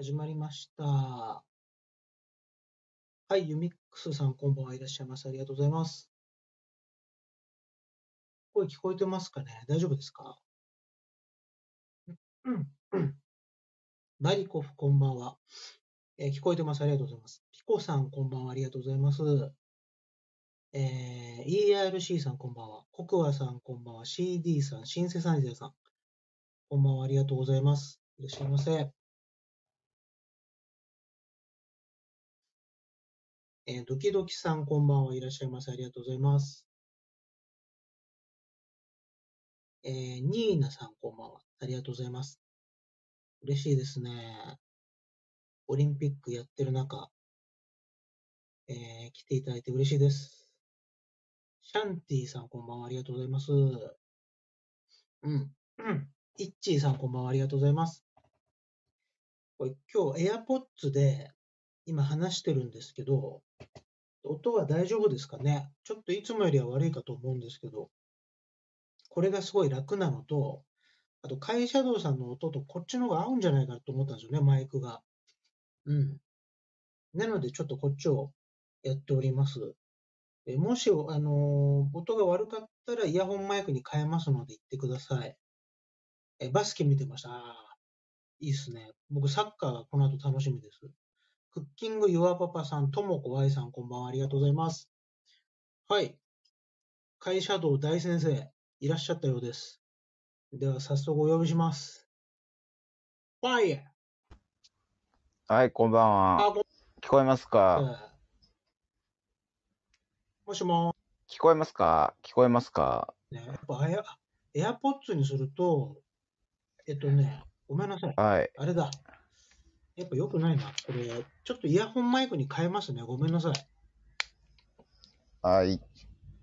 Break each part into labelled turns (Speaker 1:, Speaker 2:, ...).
Speaker 1: 始まりました。はい、ユミックスさん、こんばんはいらっしゃいます。ありがとうございます。声聞こえてますかね大丈夫ですかうん、うん。バリコフ、こんばんは。えー、聞こえてます。ありがとうございます。ピコさん、こんばんは。ありがとうございます。えー、ERC さん、こんばんは。コクワさん、こんばんは。CD さん、シンセサイザーさん、こんばんは。ありがとうございます。いらっしゃいませ。えー、ドキドキさん、こんばんはいらっしゃいませ。ありがとうございます。えー、ニーナさん、こんばんは。ありがとうございます。嬉しいですね。オリンピックやってる中、えー、来ていただいて嬉しいです。シャンティさん、こんばんは。ありがとうございます。うん。うん。イッチーさん、こんばんは。ありがとうございます。これ今日、エアポッツで今話してるんですけど、音は大丈夫ですかねちょっといつもよりは悪いかと思うんですけど、これがすごい楽なのと、あと、会社道さんの音とこっちの方が合うんじゃないかと思ったんですよね、マイクが。うん。なので、ちょっとこっちをやっております。えもし、あのー、音が悪かったらイヤホンマイクに変えますので行ってください。えバスケ見てました。いいっすね。僕、サッカーがこの後楽しみです。クッキングユアパパさん、ともこわいさん、こんばんは。ありがとうございます。はい。会社道大先生、いらっしゃったようです。では、早速お呼びします。ファイヤ
Speaker 2: はい、こんばんは。聞こえますか、もしも聞こえますか聞こえますか
Speaker 1: ね、やっぱあや、エアポッツにすると、えっとね、ごめんなさい。はい。あれだ。やっぱ良くないな。これ、ちょっとイヤホンマイクに変えますね。ごめんなさい。はい。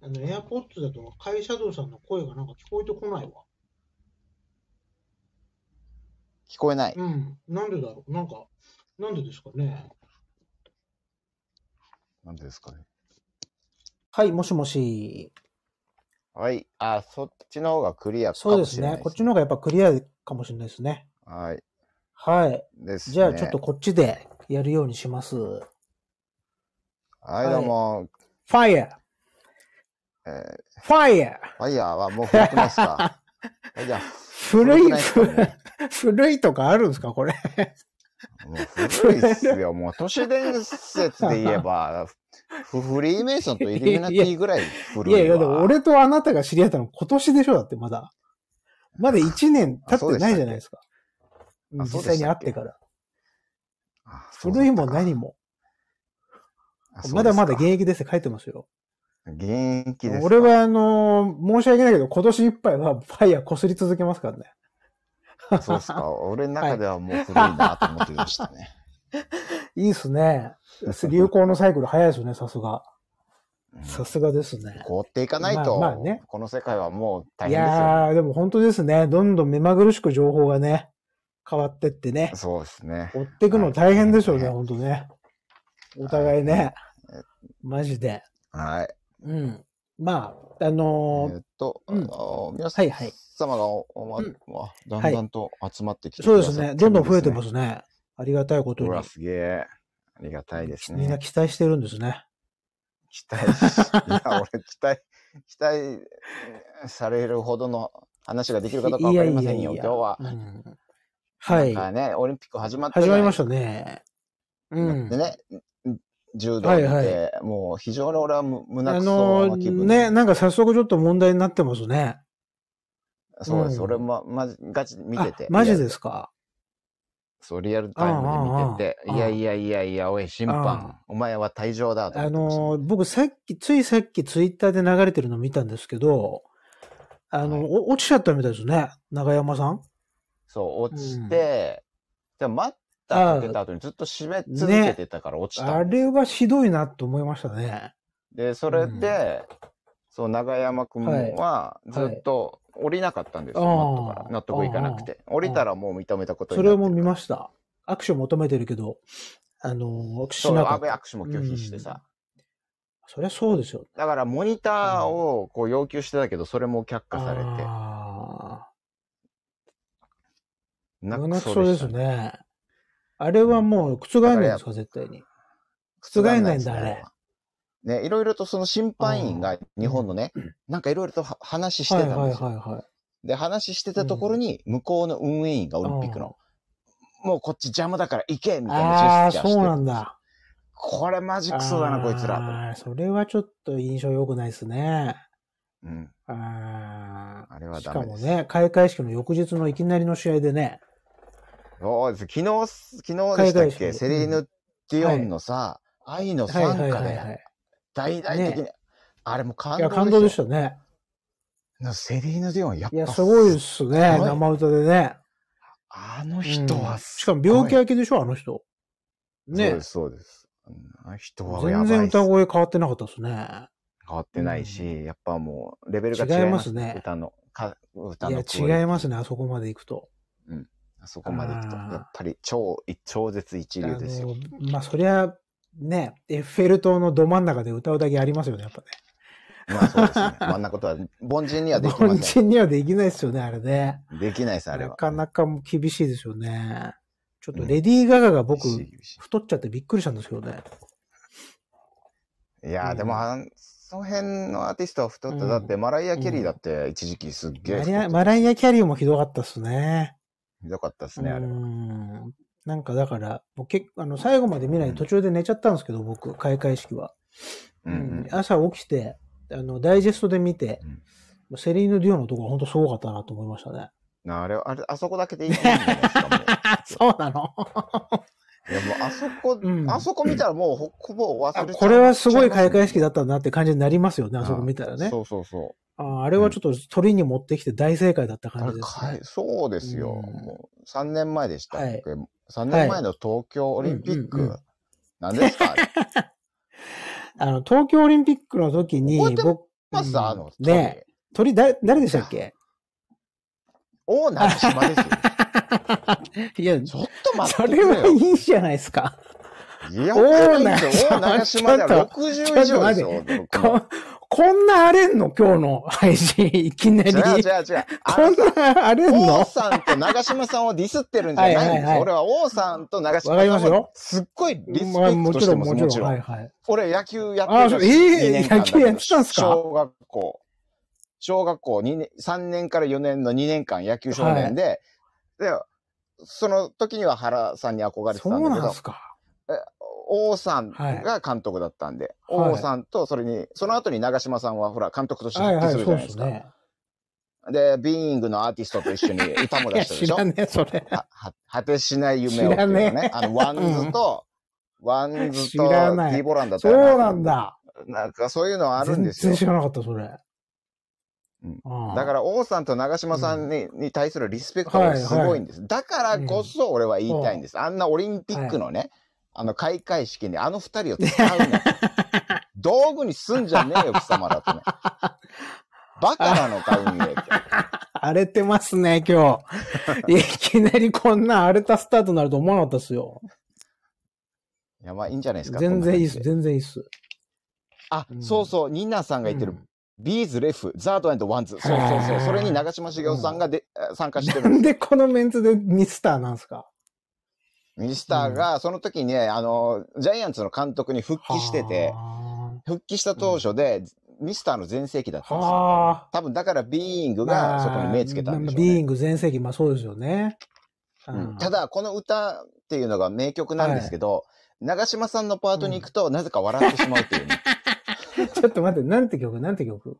Speaker 1: あの、AirPods だと、会社シさんの声がなんか聞こえてこないわ。聞こえない。うん。なんでだろう。なんか、なんでですかね。なんでですかね。はい、もしもし。
Speaker 2: はい。あ、そっちの方がクリアかもしれない、ね、そうですね。こ
Speaker 1: っちの方がやっぱクリアかもしれないですね。はい。はい。ですね。じゃあちょっとこっちでやるようにします。はい、どうも。ファイヤー。えー、ファイヤー。ファイヤーはもう古くないすか 古い、古いとかあるんですかこれ。
Speaker 2: もう古いっすよ。もう都市伝説で言えば、フリーメイソンとイルミナティぐらい古いいやい
Speaker 1: や、でも俺とあなたが知り合ったの今年でしょだってまだ。まだ1年経ってないじゃないですか。実際に会ってから。古いも何も。まだまだ現役ですって書いてますよ。
Speaker 2: 現役です俺
Speaker 1: はあのー、申し訳ないけど、今年いっぱいはファイヤー擦り続けますからね。そうです
Speaker 2: か。俺の中ではもう古いなと思ってま
Speaker 1: したね。はい、いいっすね。流行のサイクル早いですね、さすが。さすがですね。凍っていかないと、まあまあ
Speaker 2: ね、この世界はもう大変ですよ、ね、
Speaker 1: いやでも本当ですね。どんどん目まぐるしく情報がね、変わってってね。
Speaker 2: そうですね。追っ
Speaker 1: ていくの大変でしょうね、はほんとね。お互いね。はマジで。はい。うん。まあ、あ
Speaker 2: のー、えっと、うん、皆様がお、はいはい、ま、だんだんと
Speaker 1: 集まってきて、ね、そうですね。どんどん増えてますね。ありがたいことに。ほら、す
Speaker 2: げえ。ありがたいで
Speaker 1: すね。みんな期待してるんですね。期待し、いや、
Speaker 2: 俺、期待、期待されるほどの話ができるかどうかわかりませんよ。いやいやいや今日は、
Speaker 1: うん、はい。ね、オリンピック始まった始まりましたね。うん。でね、
Speaker 2: 柔道って、はいはい、もう非常に俺は胸くそな気分。あの
Speaker 1: ね、なんか早速ちょっと問題になってますね。そうです。うん、俺
Speaker 2: も、ま、じ、ガチ見てて。マジですかそう、リアルタイムで見てて、いやいやいやいや、おい、審判、
Speaker 1: お前は退場だ、と。あのー、僕さっき、ついさっきツイッターで流れてるの見たんですけど、あの、はい、落ちちゃったみたいですね、長山さん。そう、落ち
Speaker 2: て、じゃ待ったって出た後にずっと締め続けてたから落ちた。
Speaker 1: あれはひどいなと思いましたね。
Speaker 2: で、それで、そう、長山くんはずっと降りなかったんですよ、マットから。納得いかなくて。降りたらもう認めたことになってそれ
Speaker 1: も見ました。握手を求めてるけど、あの、握手しなかった。握手も拒否してさ。そりゃそうですよ。
Speaker 2: だからモニターをこう要求してたけど、それも却下されて。七くでしです
Speaker 1: ねあれはもう覆らないんですか、絶対に。覆らないんだ、あれ。
Speaker 2: ね、いろいろとその審判員が日本のね、なんかいろいろと話してたんですよ。はいはいはい、はい、で、話してたところに、向こうの運営員がオリンピックの、もうこっち邪魔だから行けみたいなジェそうなん
Speaker 1: だ。こ
Speaker 2: れマジクソだな、こいつら。
Speaker 1: それはちょっと印象良くないですね。うん。ああれはダメしかもね、開会式の翌日のいきなりの試合でね、
Speaker 2: そう昨日、昨日でしたっけセリーヌ・ディオンのさ、は愛の参加で、大々的に、ね、あれも感動でした。感動
Speaker 1: でしたね。セリーヌ・ディオン、やっぱ。いや、すごいですね。生歌でね。あの人は、うん、しかも病気明けでしょ、あの人。
Speaker 2: ね。そうです、そうです。あの人は全然
Speaker 1: 歌声変わってなかったですね。
Speaker 2: 変わってないし、うん、やっぱもう、レベルが違いますね。歌の、歌の。いや、違い
Speaker 1: ますね、あそこまで行くと。
Speaker 2: うん。あそこまで行くと。やっぱり超、超絶一流ですよ。
Speaker 1: まあ、そりゃ、ね、エッフェル塔のど真ん中で歌うだけありますよね、やっぱね。
Speaker 2: まあそうですね。あんなことは、凡人にはできない。凡人
Speaker 1: にはできないですよね、あれね。できないです、あれは。なかなか厳しいですよね。ちょっとレディー・ガガが僕、太っちゃってびっくりしたんですけどね。
Speaker 2: いやー、うん、でも、その辺のアーティストは太った。だって、マライア・キャリーだって一時期すっげ
Speaker 1: え、マライア・キャリーもひどかったっすね。ひどかったですね、あれは。なんかだから、僕結あの最後まで見ない途中で寝ちゃったんですけど、うん、僕、開会式は。うん、朝起きて、あの、ダイジェストで見て、うん、セリーヌ・デュオのところ本当すごかったなと思いましたね。
Speaker 2: なあれ、あれ、あそこだけでいいんじゃないですか、そうなのいやもうあそこ、うん、あそこ見たらもうほほぼ忘れこれはすごい
Speaker 1: 開会式だったなって感じになりますよね、あそこ見たらね。そうそうそう。ああれはちょっと鳥に持ってきて大正解だった感じですね、ね、そうですよ。うん、もう3年
Speaker 2: 前でした、はい、3年前の東京オリンピック。何、はい、ですか、
Speaker 1: あの、東京オリンピックの時に、僕、ます、あの、ね、鳥、だ、誰でしたっけ大な島ですよ。いや、ちょっと待ってそれはいいじゃないですか。いや、大な島。島では60以上ですよ。こんな荒れんの今日の配信、いきなり。違う違う違う。こんな荒れんの王
Speaker 2: さんと長島さんをディスってるんじゃないんです。はいはいは俺は王さんと長島さんをすっごいリスペクトし
Speaker 1: てます。もちろん、もちろん。
Speaker 2: 俺野球やってたし。ええー、野球やってたんすか小学校。小学校2年、3年から4年の2年間野球少年で、はい、で、その時には原さんに憧れてたんだけど、そうなんですか。王さんが監督だったんで、はい、王さんと、それに、その後に長嶋さんはほら、監督として復帰するじゃないですか。はいはいで、ビーイングのアーティストと一緒に歌も出したでしょ知らねえ、それ。果てしない夢をね。ねあの、ワンズと、うん、ワンズと、ディーボランだったそうなんだ。なんかそういうのあるんですよ。全然知らなかっ
Speaker 1: た、それ。だ
Speaker 2: から王さんと長嶋さんにうん、に対するリスペクトがすごいんです、はいはい、だからこそ俺は言いたいんです、うん、あんなオリンピックのね、はい、あの開会式にあの二人を使うの 道具にすんじゃねえよ貴様だとね
Speaker 1: バカなのか運営って 荒れてますね今日 いきなりこんな荒れたスタートになると思わなかったっすよいやまあいいんじゃないですか全然いいっす全然いいっす
Speaker 2: あ、そうそうニーナさんが言ってるビーズ、レフ、ザードワンズ。そうそうそう。それに長嶋茂雄さんがで、うん、参加してる。
Speaker 1: なんでこのメンツでミスターなんですか
Speaker 2: ミスターが、その時ね、あの、ジャイアンツの監督に復帰してて、復帰した当初で、ミスターの全盛期だったんですよ。多分だからビーイングがそこに目つけた
Speaker 1: んでしょう、ね、ビーイング全盛期、まあそうですよね。うん、
Speaker 2: ただ、この歌っていうのが名曲なんですけど、はい、長嶋さんのパートに行くと、なぜか笑ってしまうっていう、ね。
Speaker 1: ちょっと待って、なんて曲なんて曲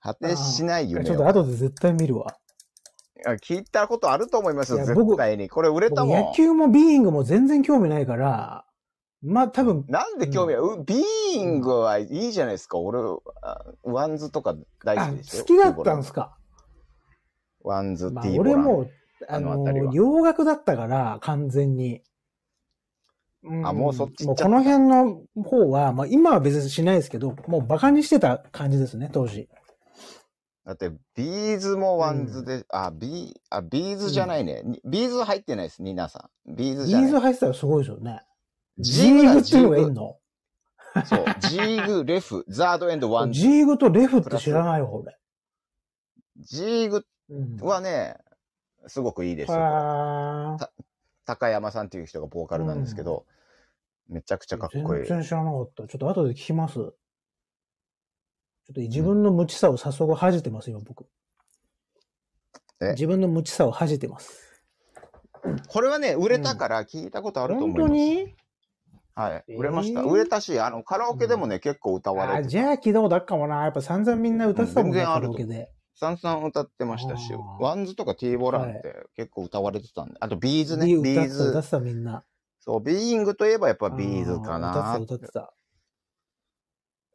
Speaker 1: 果てしない夢。ちょっと後で絶対見るわ。
Speaker 2: 聞いたことあると思いますよ、絶対に。これ売れたもん。野球
Speaker 1: もビーイングも全然興味ないから、まあ多分。
Speaker 2: なんで興味ある、うん、ビーイングはいいじゃないですか。俺、ワンズとか
Speaker 1: 大好きでしょ。好きだったんですか。
Speaker 2: ワンズ、ティーボラン。俺も、
Speaker 1: あの、あの洋楽だったから、完全に。あ、もうそっちこの辺の方は、まあ今は別にしないですけど、もう馬鹿にしてた感じですね、当時。
Speaker 2: だって、ビーズもワンズで、うん、あ、ビー、あ、ビーズじゃないね。うん、ビーズ入ってないです、ニナさ
Speaker 1: ん。ビーズじゃない。ビーズ入ってたらすごいですよね。ジーグっていうのがいの
Speaker 2: そう。ジーグ、レフ、ザードエンド、ワンズ。ジーグとレフって知らないよ、俺。ジーグはね、すごくいいですよ。高山さんっていう人がボーカルなんですけど、うん、めちゃくちゃかっこいい。全然
Speaker 1: 知らなかった。ちょっと後で聞きます。ちょっと自分の無知さを早速恥じてます、今僕。自分の無知さを恥じてます。これはね、売れたから聞いたことあると思います。うん、本当にはい、えー、売れました。売れた
Speaker 2: し、あの、カラオケでもね、うん、結構歌われて
Speaker 1: じゃあ昨日だかもな。やっぱ散々みんな歌ってたもんね、カラオ
Speaker 2: ケで。さんさん歌ってましたし、ワンズとかティーボランって結構歌われてたんで、あとビーズね、ビーズ。歌ってたみんな。そう、ビーイングといえばやっぱビーズかな。歌
Speaker 1: ってた、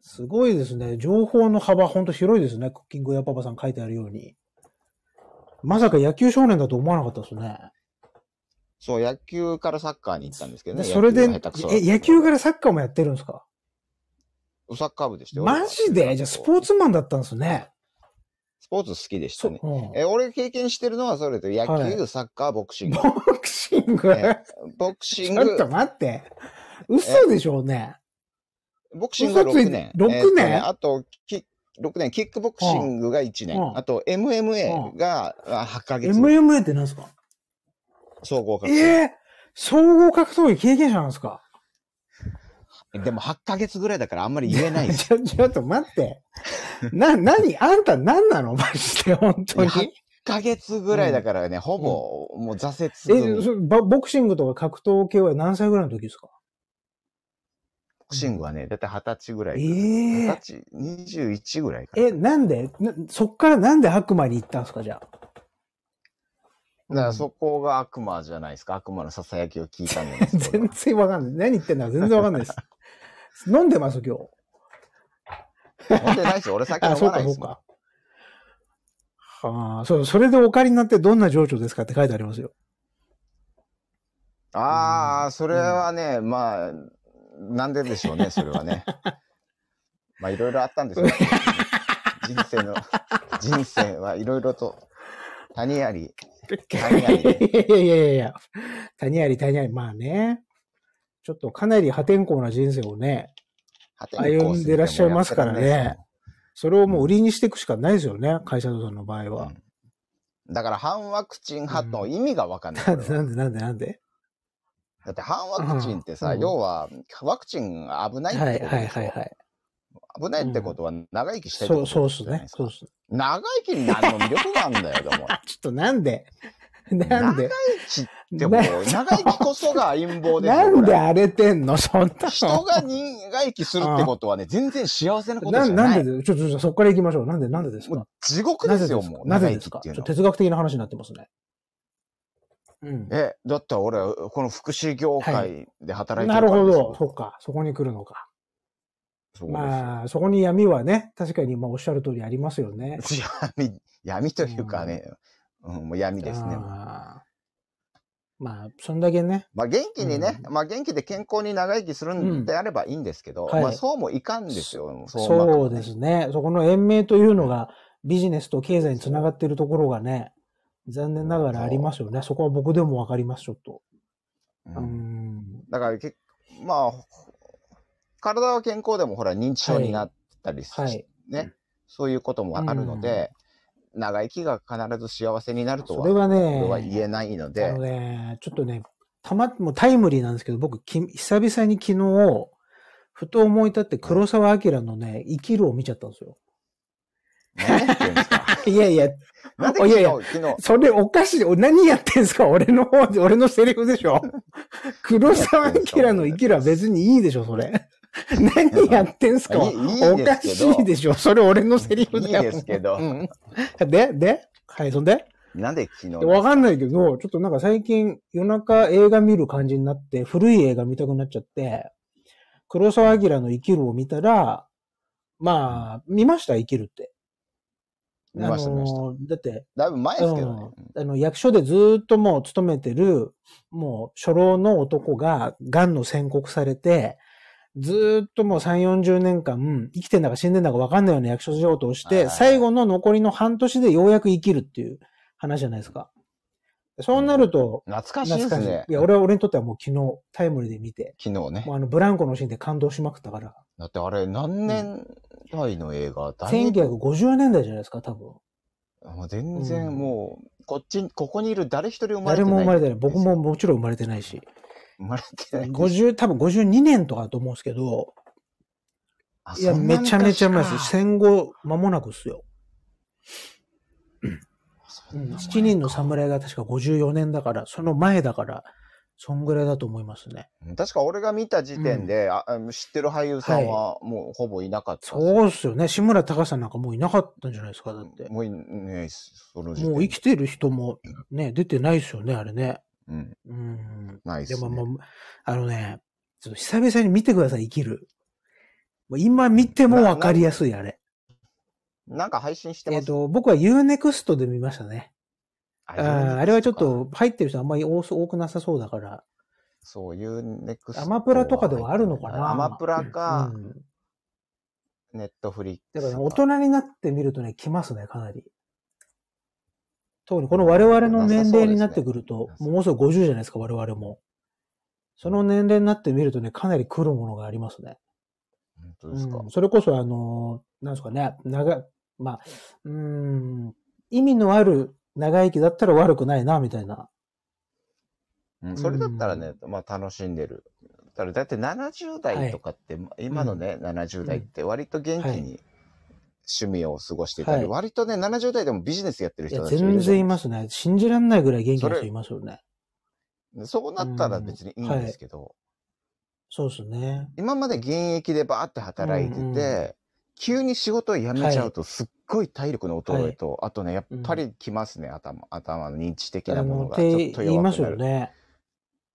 Speaker 1: すごいですね。情報の幅ほんと広いですね。クッキングやパパさん書いてあるように。まさか野球少年だと思わなかったですね。
Speaker 2: そう、野球からサッカーに行ったんですけどね。それで、え、
Speaker 1: 野球からサッカーもやってるんですか
Speaker 2: サッカー部でしたよ。マジ
Speaker 1: でじゃあスポーツマンだったんですね。
Speaker 2: スポーツ好きでしたね。え俺経験してるのはそれと野球、はい、サッカー、ボクシング。ボク
Speaker 1: シング、
Speaker 2: ボクシング。ちょっと待って。嘘
Speaker 1: でしょうね。ボクシングが6年。6年、えーね、あ
Speaker 2: と、6年、キックボクシングが1年。あああと、MMA が8ヶ月。MMA って何ですか総合格闘技。
Speaker 1: えー、総合格闘技経験者なんですかでも8ヶ月ぐらいだからあんまり言えない ちょ。ちょっと待って。な、なにあんた何なの マジで、本当に。8ヶ
Speaker 2: 月ぐらいだからね、うん、ほぼ、もう挫折、う
Speaker 1: えボ、ボクシングとか格闘系は何歳ぐらいの時ですか
Speaker 2: ボクシングはね、だいたい二十歳ぐらい。ええー。二十歳、二十一ぐらいか
Speaker 1: え、なんでなそっからなんで悪魔に行ったんですか、じゃあ。だから
Speaker 2: そこが悪魔じゃないですか。悪魔のささやきを聞いたの。
Speaker 1: 全然わかんない。何言ってんだか全然わかんないです。飲んでます、今日。
Speaker 2: 飲んでないし、俺酒飲まないですもん。
Speaker 1: あ、そうか、そうか。はあ、そう、それでお借りになってどんな情緒ですかって書いてありますよ。
Speaker 2: ああ、それはね、まあ、なんででしょうね、それはね。まあ、いろいろあったんですよ。人生の、人生はいろいろと、谷あり、
Speaker 1: 谷あり。いやいやいや、谷あり、谷あり、まあね。ちょっとかなり破天荒な人生をね、歩んでらっしゃいますからね。それをもう売りにしていくしかないですよね、うん、会社の場合は、うん。だから反ワクチン派の意
Speaker 2: 味がわかんない、うん、なんでなんでなんでだって反ワクチンってさ、要はワクチン危ないってことでしょ、はい、はいはいはい。危ないってことは長生きしてるってことで
Speaker 1: すね。そうそうっすね。
Speaker 2: 長生きに何の魅力があるんだよ、でも。ちょ
Speaker 1: っとなんでなんで長生きっでも、長生きこ
Speaker 2: そが陰謀ですよ。なんで荒
Speaker 1: れてんのそんな人が長
Speaker 2: 生きするってことはね、全然幸せなことじゃない。ななん
Speaker 1: でちょ、ちょ、ちょ、そこから行きましょう。なんで、なんでですか地獄ですよ、もう。なぜですか哲学的な話になってますね。
Speaker 2: うん、え、だって俺、この福祉業界で働いてるから、はい、なるほ
Speaker 1: ど。そっか。そこに来るのか。まあ、そこに闇はね、確かに、まあ、おっしゃる通りありますよね。闇、闇というかね、
Speaker 2: うん、うん、もう闇ですね。あ
Speaker 1: まあ、そんだけね。
Speaker 2: まあ、元気にね、うん、まあ、元気で健康に長生きするんであればいいんですけど、うんはい、まあ、そうもいかんですよ、そそう
Speaker 1: ですね。そこの延命というのが、ビジネスと経済につながってるところがね、残念ながらありますよね。そこは僕でもわかります、ちょっと。うん。うん
Speaker 2: だからけ、まあ、体は健康でも、ほら、認知症になったりする、はい、ね、そういうこともあるので、長生きが必ず幸せになるとは、それはね、は言えな
Speaker 1: いので。あのね、ちょっとね、たま、もうタイムリーなんですけど、僕、き久々に昨日、ふと思い立って黒沢明のね、生きるを見ちゃったんですよ。いやいや、なんで昨日、いやいや昨日。それおかしい。何やってんすか俺の方、俺のセリフでしょ 黒沢明の生きるは別にいいでしょ、それ。何やってんすか、おかしいでしょそれ俺のセリフだよ。いいですけど。で、ではい、そんでなんで昨日わかんないけど、ちょっとなんか最近夜中映画見る感じになって、古い映画見たくなっちゃって、黒沢明の生きるを見たら、まあ、見ました生きるって。見ました、見ました。
Speaker 2: だって、だいぶ前ですけどね。
Speaker 1: うん、あの、役所でずっともう勤めてる、もう初老の男が、癌の宣告されて、ずっともう3、40年間、生きてんだか死んでんだか分かんないような役所仕事をして、最後の残りの半年でようやく生きるっていう話じゃないですか。そうなると、うん、懐かしいですね。いや、俺は俺にとってはもう昨日、タイムリーで見て。昨日ね。もうあの、ブランコのシーンで感動しまくったから。
Speaker 2: だってあれ、何年代の映画、うん、?1950
Speaker 1: 年代じゃないですか、多分。もう全然もう、こっち、ここに
Speaker 2: いる誰一人生まれてない、誰も生まれ
Speaker 1: てない。僕ももちろん生まれてないし。生まれてない。50、多分52年とかだと思うんですけど、いや、めちゃめちゃ前です。戦後間もなくっすよ。7人の侍が確か54年だから、その前だから、そんぐらいだと思いますね。
Speaker 2: 確か俺が見た時点で、うん、知ってる俳優さんはもうほぼいなかった、ねはい、そうっす
Speaker 1: よね。志村隆さんなんかもういなかったんじゃないですか、だって。もういね、もう生きてる人もね、出てないっすよね、あれね。うん。でね。でももう、あのね、ちょっと久々に見てください、生きる。今見てもわかりやすい、あれ。なんか配信してますえっ、ー、と、僕は Unext で見ましたね。ああれはちょっと入ってる人あんまり多多くなさそうだから。そう、Unext。アマプラとかではあるのかなアマプラか、
Speaker 2: ネットフリッ
Speaker 1: クス。だから、ね、大人になってみるとね、来ますね、かなり。特にこの我々の年齢になってくると、うね、もうすぐ50じゃないですか、我々も。その年齢になってみるとね、かなり来るものがありますね。本当ですか、うん、それこそ、あの、なんですかね、長、まあ、うん、意味のある長生きだったら悪くないな、みたいな。
Speaker 2: うん、それだったらね、うん、まあ楽しんでる。だって70代とかって、はい、今のね、70代って割と元気に趣味を過ごしていたり、はい、割とね、70代でもビジネスやってる人たち全然
Speaker 1: いますね。信じられないぐらい元気な人い
Speaker 2: ますよね。そうなったら別にいいんですけど。うんはい、そうですね。今まで現役でバーって働いてて、うんうん、急に仕事を辞めちゃうとすっごい体力の衰えと、はい、あとね、やっぱり来ますね、頭、頭の認知的なものがちょっと弱くなる。言いますよね。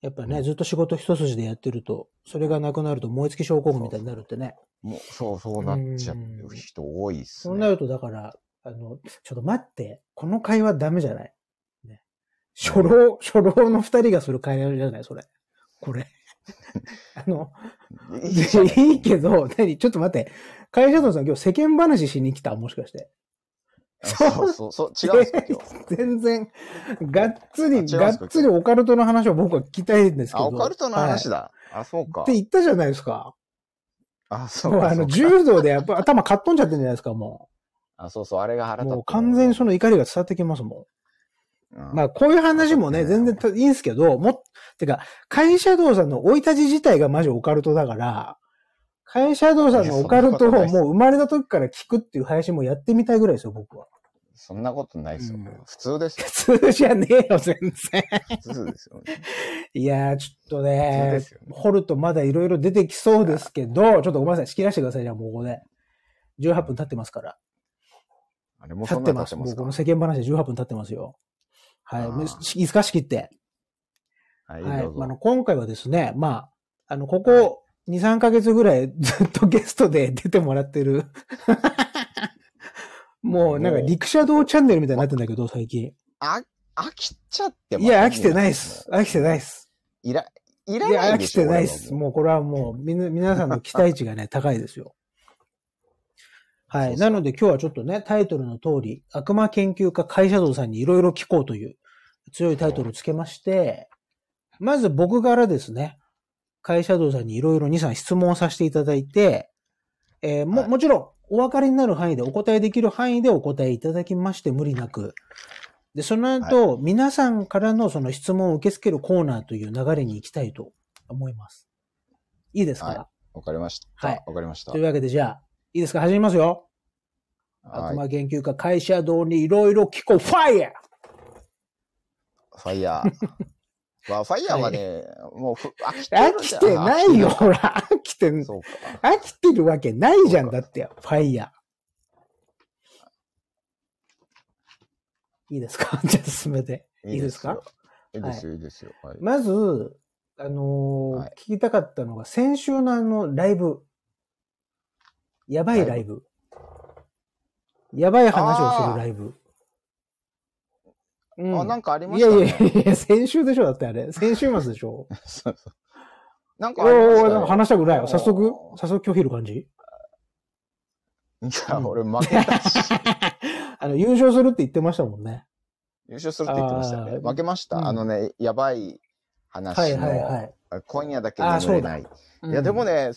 Speaker 1: やっぱね、ずっと仕事一筋でやってると、それがなくなると燃え尽き症候群みたいになるってね。
Speaker 2: もう、そう、そうなっちゃう人多いっ
Speaker 1: すね。そうなると、だから、あの、ちょっと待って、この会話ダメじゃない。ね、初老、初老の二人がする会話じゃない、それ。これ。あの、いいけど、何ちょっと待って。会社のさん今日世間話しに来たもしかして。そう
Speaker 2: そうそう、違うん
Speaker 1: ですよ。全然、がっつり、がっつりオカルトの話を僕は聞きたいんですけど。あ、オカルトの話だ。
Speaker 2: はい、あ、そうか。って言っ
Speaker 1: たじゃないですか。あ、そうか。あの、柔道でやっぱ頭かっ飛んじゃってんじゃないですか、もう。あ、そうそう、あれが腹立もう完全にその怒りが伝わってきますもん。うまあ、こういう話もね、全然いいんですけど、も、てか、会社道さんの生い立ち自体がマジオカルトだから、会社同士のオカルトをもう生まれた時から聞くっていう配信もやってみたいぐらいですよ、僕は。そんなことないですよ。うん、普
Speaker 2: 通ですよ。普通じゃねえよ、全然。普通ですよ、ね。
Speaker 1: いやー、ちょっとね、ね掘るとまだいろいろ出てきそうですけど、ちょっとごめんなさい、仕切らせてください、じゃあもうここで。18分経ってますから。あれも経ってます。もうこの世間話で18分経ってますよ。はい。いいでか、仕切って。はい、はい、あの。今回はですね、まあ、あの、ここ、2、3ヶ月ぐらいずっとゲストで出てもらってる。もうなんか陸車道チャンネルみたいになってんだけど、最近。
Speaker 2: あ、飽きちゃっ
Speaker 1: てもいや、飽きてないっす。飽きてないっす。いら、いらないです。いや、飽きてないっす。もうこれはもう、みな、皆さんの期待値がね、高いですよ。はい。なので今日はちょっとね、タイトルの通り、悪魔研究家会社道さんにいろいろ聞こうという強いタイトルをつけまして、まず僕からですね、会社道さんにいろいろ2、3質問させていただいて、えー、も、もちろん、お分かりになる範囲で、お答えできる範囲でお答えいただきまして、無理なく。で、その後、はい、皆さんからのその質問を受け付けるコーナーという流れに行きたいと思います。いいですかわ、は
Speaker 2: い、かりました。はい。わかりました。というわ
Speaker 1: けで、じゃあ、いいですか始めますよ。はい、悪魔研究家、会社道にいろいろ聞こう、ファイヤーファイヤー
Speaker 2: まあ、ファイヤーはね、もう飽きて飽きてないよ、ほら。
Speaker 1: 飽きてる。飽きてるわけないじゃん、だって、ファイヤー。いいですか じゃあ進めて。いいですかいいですよ、
Speaker 2: いいですよ。はい、
Speaker 1: まず、あのーはい聞きたかったのが、先週のあの、ライブ。やばいライブ。やばい話をするライブ。うん、あ、なんかありました、ね、いやいやいや、先週でしょだってあれ。先週末でしょそうそう。
Speaker 2: なんかありました、お
Speaker 1: 話したくないよ。早速、早速拒否る感じ。いや、俺負けたし。あの、優勝するって言ってましたもんね。
Speaker 2: 優勝するって言ってましたよ
Speaker 1: ね。負けました、うん、あの
Speaker 2: ね、やばい話はいはいはい、今夜だけ眠れない。いや、でもね、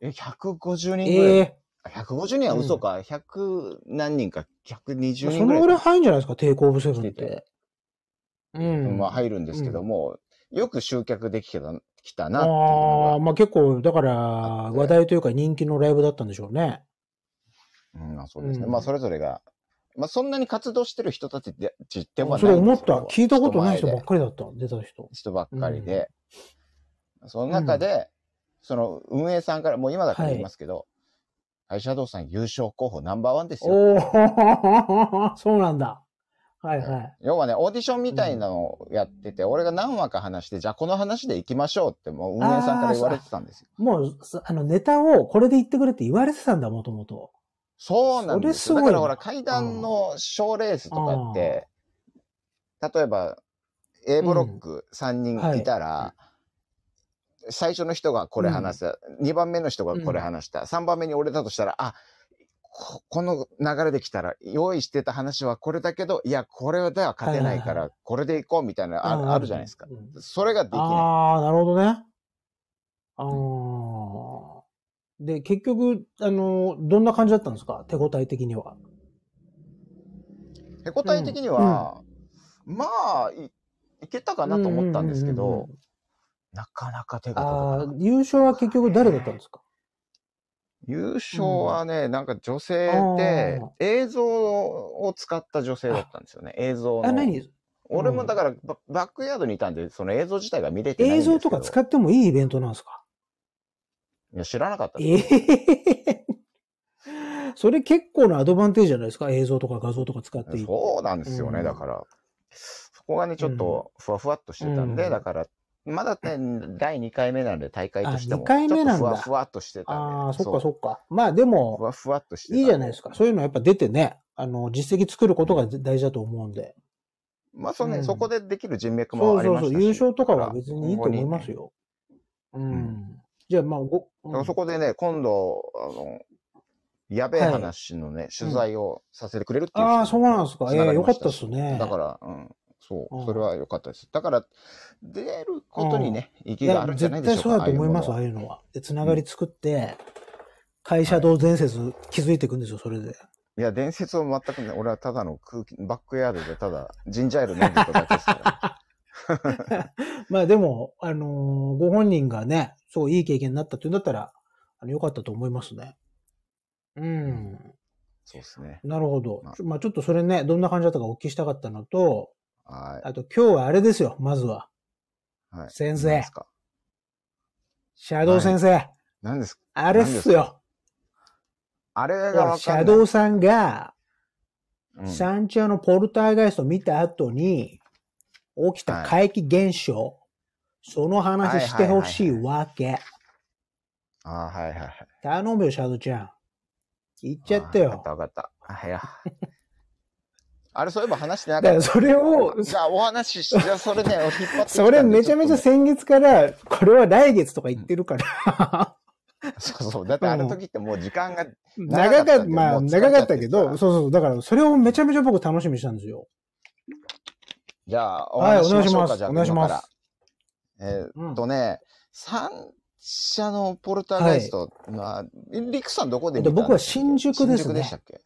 Speaker 2: え、150人ぐらい150人は嘘か、うん、100何人か、120人そのぐらい
Speaker 1: 入るんじゃないですか、テイクオブセブンって。うん。まあ入
Speaker 2: るんですけども、うん、よく集客できてきたなって
Speaker 1: ああ、まあ結構、だから、話題というか人気のライブだったんでしょうね。うん、まあそうですね。うん、まあそれぞれが、
Speaker 2: まあそんなに活動してる人たちって実点はないそれ思
Speaker 1: った。聞いたことない人ばっかりだっ
Speaker 2: た。出た人。人ばっかりで。その中で、その運営さんから、もう今だから言いますけど、アイシャドウさん優勝候補ナンバーワンですよ。お
Speaker 1: ー、そうなんだ。はいはい。
Speaker 2: 要はね、オーディションみたいなのをやってて、うん、俺が何話か話して、じゃあこの話で行きましょうって、もう運営さんから言われてたんですよ。
Speaker 1: もう、あの、ネタをこれで言ってくれって言われてたんだ、もともと。そうなんですよ。だからほら、階段の賞レースとかって、例えば、
Speaker 2: A ブロック3人いたら、最初の人がこれ話した、うん、2番目の人がこれ話した、うん、3番目に俺だとしたら、あ、ここの流れできたら、用意してた話はこれだけど、いや、これでは勝てないから、これでいこうみたいなあ、はあるじゃないですか。
Speaker 1: それができない。ああ、なるほどね。ああ。で、結局、あのどんな感じだったんですか手応え的には。
Speaker 2: 手応え的には、まあい、い
Speaker 1: けたかなと思ったんですけど、うんうんうんうん、なかなか手がああ、優勝は結局誰だったんですか
Speaker 2: 優勝はね、うん、なんか女性で、映像を使った女性だったんですよね、映像の。あ、何俺もだから、うん、バックヤードにいたんで、その映像自体が見れてない映像とか
Speaker 1: 使ってもいいイベントなんですか
Speaker 2: いや、知らなかった。えー
Speaker 1: それ結構なアドバンテージじゃないですか映像とか画像とか使っていい。そうなんですよね、うん、だから。
Speaker 2: そこがね、ちょっとふわふわっとしてたんで、うん、だからまだね、第2回目なんで大会としても。2回目なんだ。ふわふわっとしてたんで。ああ、そっかそっ
Speaker 1: か。まあでも、ふわふわっとしていいじゃないですか。そういうのやっぱ出てね、あの、実績作ることが大事だと思うんで。
Speaker 2: まあそうね、うん、そこでできる人脈もありましたしそうそうそう、優勝とかは別にいいと思います
Speaker 1: よ。うん、うん。じゃあまあ、ご、
Speaker 2: うん、そこでね、今度、あの、やべえ話のね、はい、取材をさせてくれるっていう、ああ、そうなんですか。ええー、よかったっすね。だから、うん。そう、それは良かったです。だから、出ることにね、意義があるんじゃないでしょうか。絶対そうだと思います、ああいうのは。
Speaker 1: で、つながり作って、会社道伝説、気づいていくんですよ、それで。いや、伝
Speaker 2: 説を全くね、俺はただの空気、バックヤードでただ、ジンジャーエール飲んでただけですか
Speaker 1: ら。まあでも、あのー、ご本人がね、そういい経験になったっていうんだったら、あの、良かったと思いますね。うん。そうですね。なるほど。まあ、まあ、ちょっとそれね、どんな感じだったかお聞きしたかったのと、はい。あと今日はあれですよ、まずは。はい。先生。シャドウ先生。
Speaker 2: 何ですかあれっすよ。あれがシャド
Speaker 1: ウさんが、サンチアのポルターガイスト見た後に、起きた怪奇現象、はい、その話してほしいわけ。ああ、はいはいはい。頼むよ、シャドウちゃん。言っちゃってよ。わかったわかった。早。
Speaker 2: あれそういえば話してなかった。それを、じゃあお話し、じゃあそれね、引っ張ってそれ
Speaker 1: めちゃめちゃ先月から、これは来月とか言ってるから。そうそう。だってあの時って
Speaker 2: もう時間が長
Speaker 1: かった。まあ長かったけど、そうそう。だからそれをめちゃめちゃ僕楽しみにしたんですよ。
Speaker 2: じゃあ、お願いします。お願いします。
Speaker 1: えっとね、
Speaker 2: 三社のポルターガイスト、まリクさんどこで見た僕は新宿ですね。新宿でしたっけ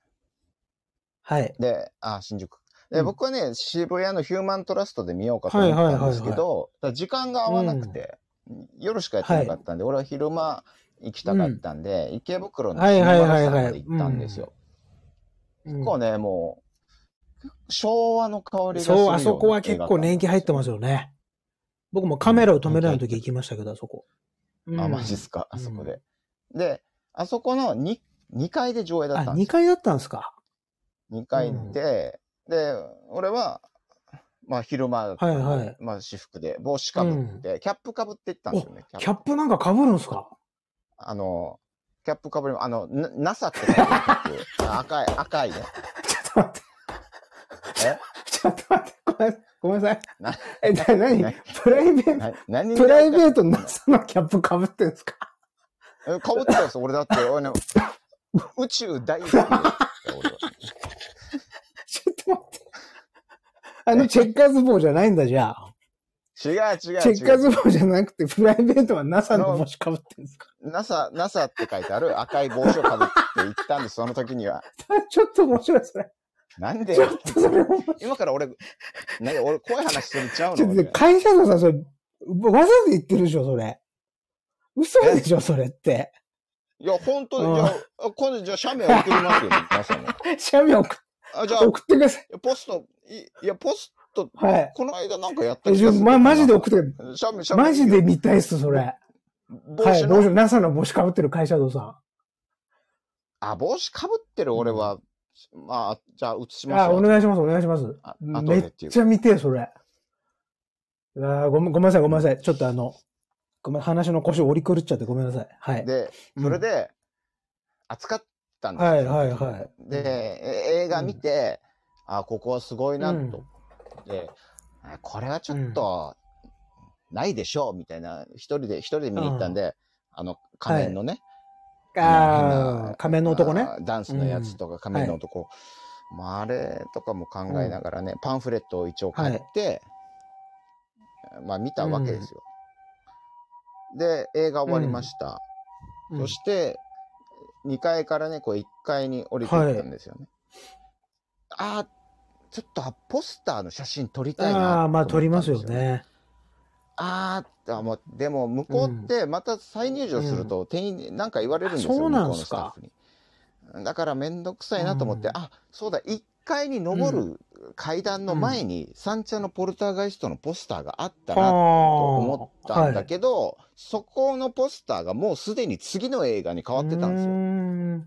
Speaker 2: はい。で、あ、新宿。で、僕はね、渋谷のヒューマントラストで見ようかと思ったんですけど、時間が合わなくて、夜しかやってなかったんで、俺は昼間行きたかったんで、池袋の新丸まで行ったんですよ。結
Speaker 1: 構ね、もう、昭和の香りがすそう、あそこは結構年季入ってますよね。僕もカメラを止めない時行きましたけど、あそこ。あ、マジっすか、あそこで。で、あそこの 2, 階で上映だったんです。2階だったんですか。
Speaker 2: 2回行って、うん、で、俺は、まあ昼間、はいはい、まあ私服で、帽子かぶって、うん、キャップかぶっていったんですよね。
Speaker 1: キャキャップなんかかぶるんすか
Speaker 2: あの、キャップかぶり、あの、NASA って書いて あ赤い、赤いね。ちょっと待っ
Speaker 1: て。え ちょっと待って、ごめんごめんなさい。なえ、な、なにプライベート、何プライベート NASA のキャップかぶってんすか
Speaker 2: え、かぶってたんです俺だって、俺ね、宇宙大好き。
Speaker 1: あのチェッカーズ棒じゃないんだ、じゃあ。
Speaker 2: 違う違うチェッカーズ棒じゃな
Speaker 1: くて、プライベートは NASA の帽子かぶってるんです
Speaker 2: か ?NASA、NASA って書いてある赤い帽子をかぶって行ったんです、その時には。
Speaker 1: ちょっと面白い、それ。
Speaker 2: なんでちょっとそれ今から俺、なに俺怖い話するちゃうの
Speaker 1: 会社のさ、それ、わざわざ言ってるでしょ、それ。嘘でしょ、それって。
Speaker 2: いや、本当に、じゃあ、今度じゃあ、写メ送りますよ、NASA の。写メ送っあ、じゃあ、送ってください。ポスト、いいや、ポスト、はい。この間なんかやった気がす
Speaker 1: ま、マジで送ってくシャい。マジで見たいっす、それ。はい、帽子、NASA の帽子かぶってる会社のさん。
Speaker 2: あ、帽子かぶってる俺は、まあ、じゃあ映しますあ、お願い
Speaker 1: します、お願いします。あめっちゃ見て、それ。あごめんなさい、ごめんなさい。ちょっとあの、ごめん、話の腰折り狂っちゃってごめんなさい。はい。で、それ
Speaker 2: で、扱っ
Speaker 1: たんですよ。はいはいはい。
Speaker 2: で、映画見て、うん、あ、ここはすごいなと。うん、で、これはちょっと、ないでしょう、みたいな、一人で、一人で見に行ったんで、あの、仮面のね。
Speaker 1: はい、ああ、仮面の男ね。
Speaker 2: ダンスのやつとか、仮面の男。うんはい、まあ、あれとかも考えながらね、パンフレットを一応買って、はい、まあ、見たわけですよ。で、映画終わりました。そして、2階からね、こう1階に降りていったんですよね。はい、あちょっとポスターの写真
Speaker 1: 撮りたいな、ね、ああ、まあ撮りますよね。
Speaker 2: ああ、もでも向こうってまた再入場すると店員に何か言われるんですよ、うん、そうスタッフに。だから面倒くさいなと思って、うん、あ、そうだ、1階に登る階段の前に、三茶のポルターガイストのポスターがあったなと思ったんだけど、はい、そこのポスターがもうすでに次の映画に変わってたんで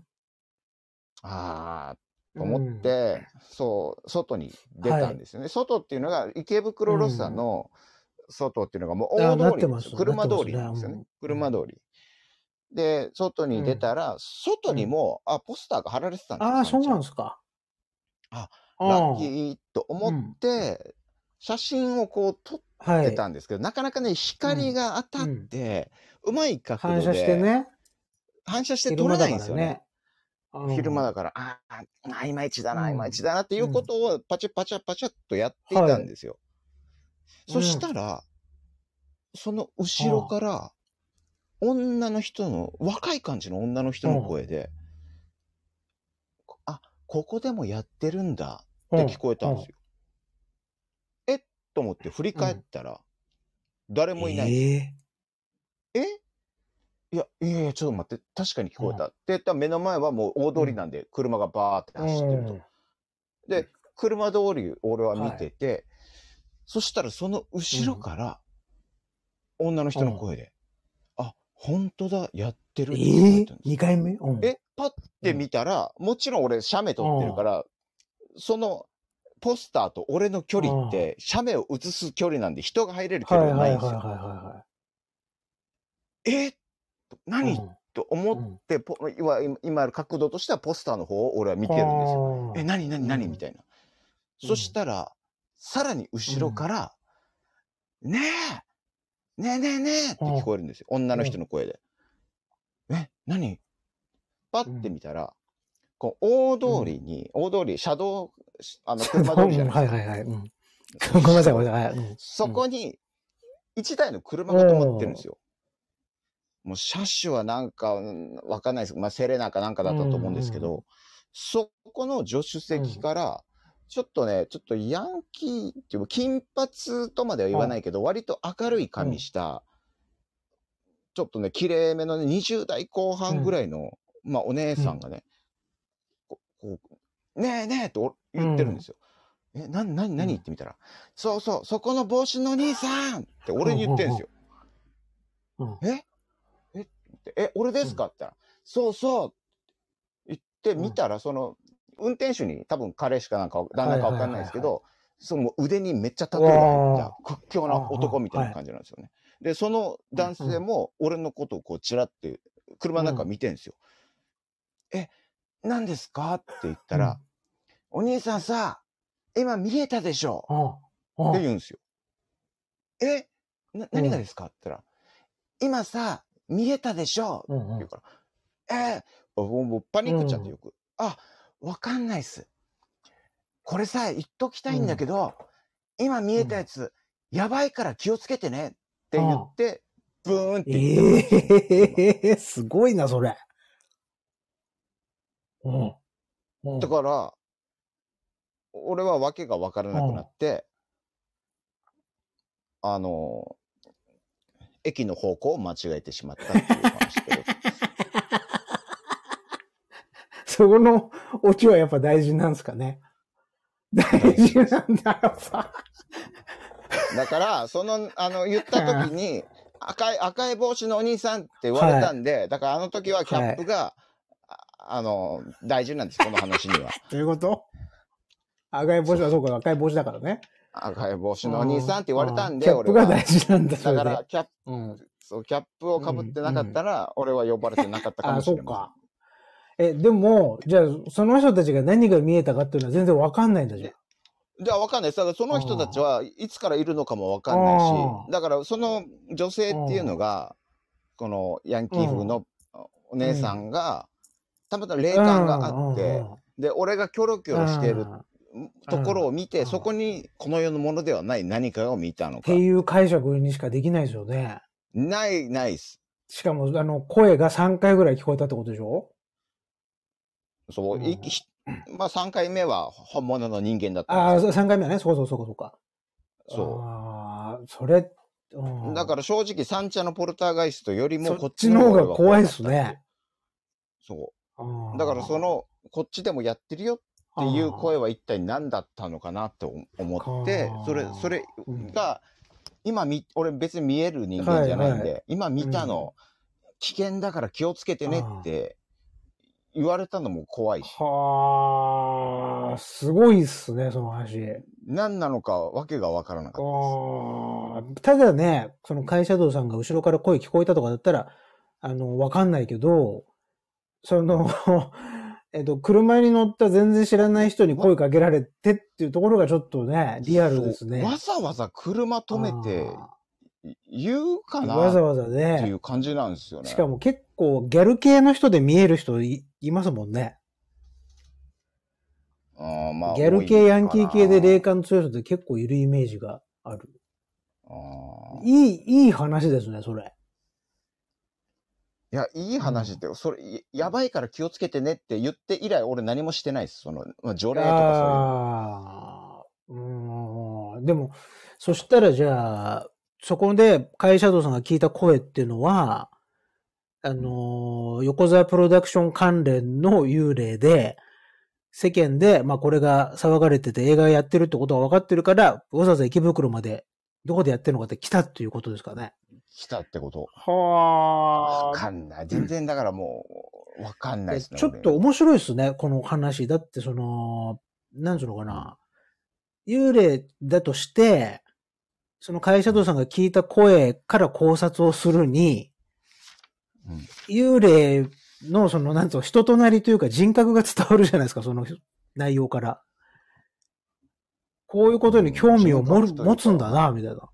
Speaker 2: すよ。ああ、と思って、そう、外に出たんですよね。はい、外っていうのが池袋ロサの外っていうのがもう大通り車通りなんですよね。車通り。で、外に出たら、外にも、あ、ポスターが貼られてたんですよ。ああ、そうなんですか。
Speaker 1: あ、ラッキ
Speaker 2: ーと思って、写真をこう撮ってたんですけど、はい、なかなかね、光が当たって、うん、まい角度で。反射してね。反射して撮れないんですよね。昼間だから、ああ、いまいちだな、いまいちだなっていうことをパチャパチャパチャっとやっていたんですよ。はい、そしたら、その後ろから、女の人の、若い感じの女の人の声で、ここでもやってるんだって聞こえたんですよ。えっと思って振り返ったら、誰もいないんですよ。えいや、いやいや、ちょっと待って、確かに聞こえた。って言ったら目の前はもう大通りなんで、車がバーって
Speaker 1: 走ってると。
Speaker 2: で、車通り俺は見てて、はい、そしたらその後ろから、女の人の声で、あ、本当だ、やっ
Speaker 1: てるって言われたんです。え ?2 回目、
Speaker 2: えパッて見たら、もちろん俺、写メ撮ってるから、そのポスターと俺の距離って、写メを写す距離なんで、人が入れる距離じはないんですよ。えー何、と思って、ポ今今ある角度としてはポスターの方を俺は見てるんですよ。ええ、何何何みたいな。うんそしたら、さらに後ろから、ねえねえねえねえって聞こえるんですよ。女の人の声で。え、何張ってみたら、うん、こう大通りに、うん、大通り、車道、あの、車通りじゃないです
Speaker 1: か。はいはいはい。ごめんなさい、ごめんなさい。
Speaker 2: そこに、一台の車が止まってるんですよ。もう車種はなんか、わかんないです。まあ、セレナかなんかだったと思うんですけど、うん、そこの助手席から、ちょっとね、ちょっとヤンキーっていう、金髪とまでは言わないけど、割と明るい髪した、ちょっとね、綺麗めのね、20代後半ぐらいのまあ、お姉さんがね、ここうねえねえと言ってるんですよ。え、な、な、何言ってみたら、うん、そうそう、そこの帽子の兄さんって俺に言ってるんですよ。うん、えええ、俺ですかって言ったら、そうそう言ってみたら、その、運転手に多分彼しかなんか、旦那かわかんないですけど、その腕にめっちゃ立トるーが入屈強な男みたいな感じなんですよね。で、その男性も俺のことをこうちらって車の中見てるんですよ。うんえ、何ですかって言ったら、お兄さんさ、今見えたでしょって言うんですよ。え、な、何がですかって言ったら、今さ、見えたでしょって言うから、えー、もうパニックちゃってよく。あ、わかんないっす。これさ、言っときたいんだけど、今見えたやつ、やばいから気をつけてねって言って、
Speaker 1: ブーンって。ええー、すごいな、それ。う
Speaker 2: んだから、俺は訳が分からなくなって、あの、駅の方向を間違えてしまったっていう話で。
Speaker 1: そこのオチはやっぱ大事なんですかね。大事なんだ、ろうさ。
Speaker 2: だから、その、あの、言った時に、赤い、赤い帽子のお兄さんって言われたんで、はい、だからあの時はキャップが、あの、大事なんです、この話には。
Speaker 1: どういうこと赤い帽子はそうか、赤い帽子だからね。
Speaker 2: 赤い帽子のお兄さんって言われたんで、俺は。キャップが大事なんだ、だから、キャップ、うん、そう、キャップをかぶってなかったら、俺は呼ばれ
Speaker 1: てなかったかもしれない。あ、そうか。え、でも、じゃあ、その人たちが何が見えたかっていうのは全然わかんないんだじゃん。
Speaker 2: じゃあ分かんないです。だからその人たちはいつからいるのかも分かんないし、だからその女性っていうのが、
Speaker 1: このヤンキー風の
Speaker 2: お姉さんが、たまたま霊感があって、で、俺がキョロキョロしてるところを見て、そこにこの世のものではない何かを見たのか。って
Speaker 1: いう解釈にしかできないですよ
Speaker 2: ね。ない、ないっす。
Speaker 1: しかも、あの、声が3回ぐらい聞こえたってことでしょそう、うん、
Speaker 2: まあ3回目は本物の人間だったあ
Speaker 1: あ、3回目はね、そうそうそうそうか。
Speaker 2: そう。ああ、
Speaker 1: それ、うん、だか
Speaker 2: ら正直、三茶のポルターガイストよりもこっちの方が怖いっすね。そう。だからその、こっちでもやってるよっていう声は一体何だったのかなと思って、それ、それが、今み、俺別に見える人間じゃないんで、はいはい、今見たの、うん、危険だから気をつけてねって言われたのも怖いし。はあ、
Speaker 1: すごいっすね、その話。何なのかわけがわからなかったただね、その会社道さんが後ろから声聞こえたとかだったら、あの、わかんないけど、その えっと、車に乗った全然知らない人に声かけられてっていうところがちょっとね、リアルですね。わざわざ車止めて言うかなわざわざね。ってい
Speaker 2: う感じなんですよね。しか
Speaker 1: も結構ギャル系の人で見える人いますもんね。
Speaker 2: あまあ、ギャル系、ヤ
Speaker 1: ンキー系で霊感強い人って結構いるイメージがある。あいい、いい話ですね、それ。いや、いい
Speaker 2: 話って、それ、やばいから気をつけてねって言って以来、俺何もしてないです。その、まあ、除霊と
Speaker 1: かそういう。うん。でも、そしたらじゃあ、そこで、会社道さんが聞いた声っていうのは、あの横沢プロダクション関連の幽霊で、世間で、まあこれが騒がれてて映画やってるってことは分かってるから、わざわざ池袋まで、どこでやってるのかって来たっていうことですかね。
Speaker 2: 来たってこと
Speaker 1: はあ。
Speaker 2: わかんない。全然だからもう、わかんないですね。ちょっ
Speaker 1: と面白いですね、この話。だってその、なんつうのかな。幽霊だとして、その会社とさんが聞いた声から考察をするに、うん、幽霊の、その、なんつう人となりというか人格が伝わるじゃないですか、その内容から。こういうことに興味を持つんだな、みたいな。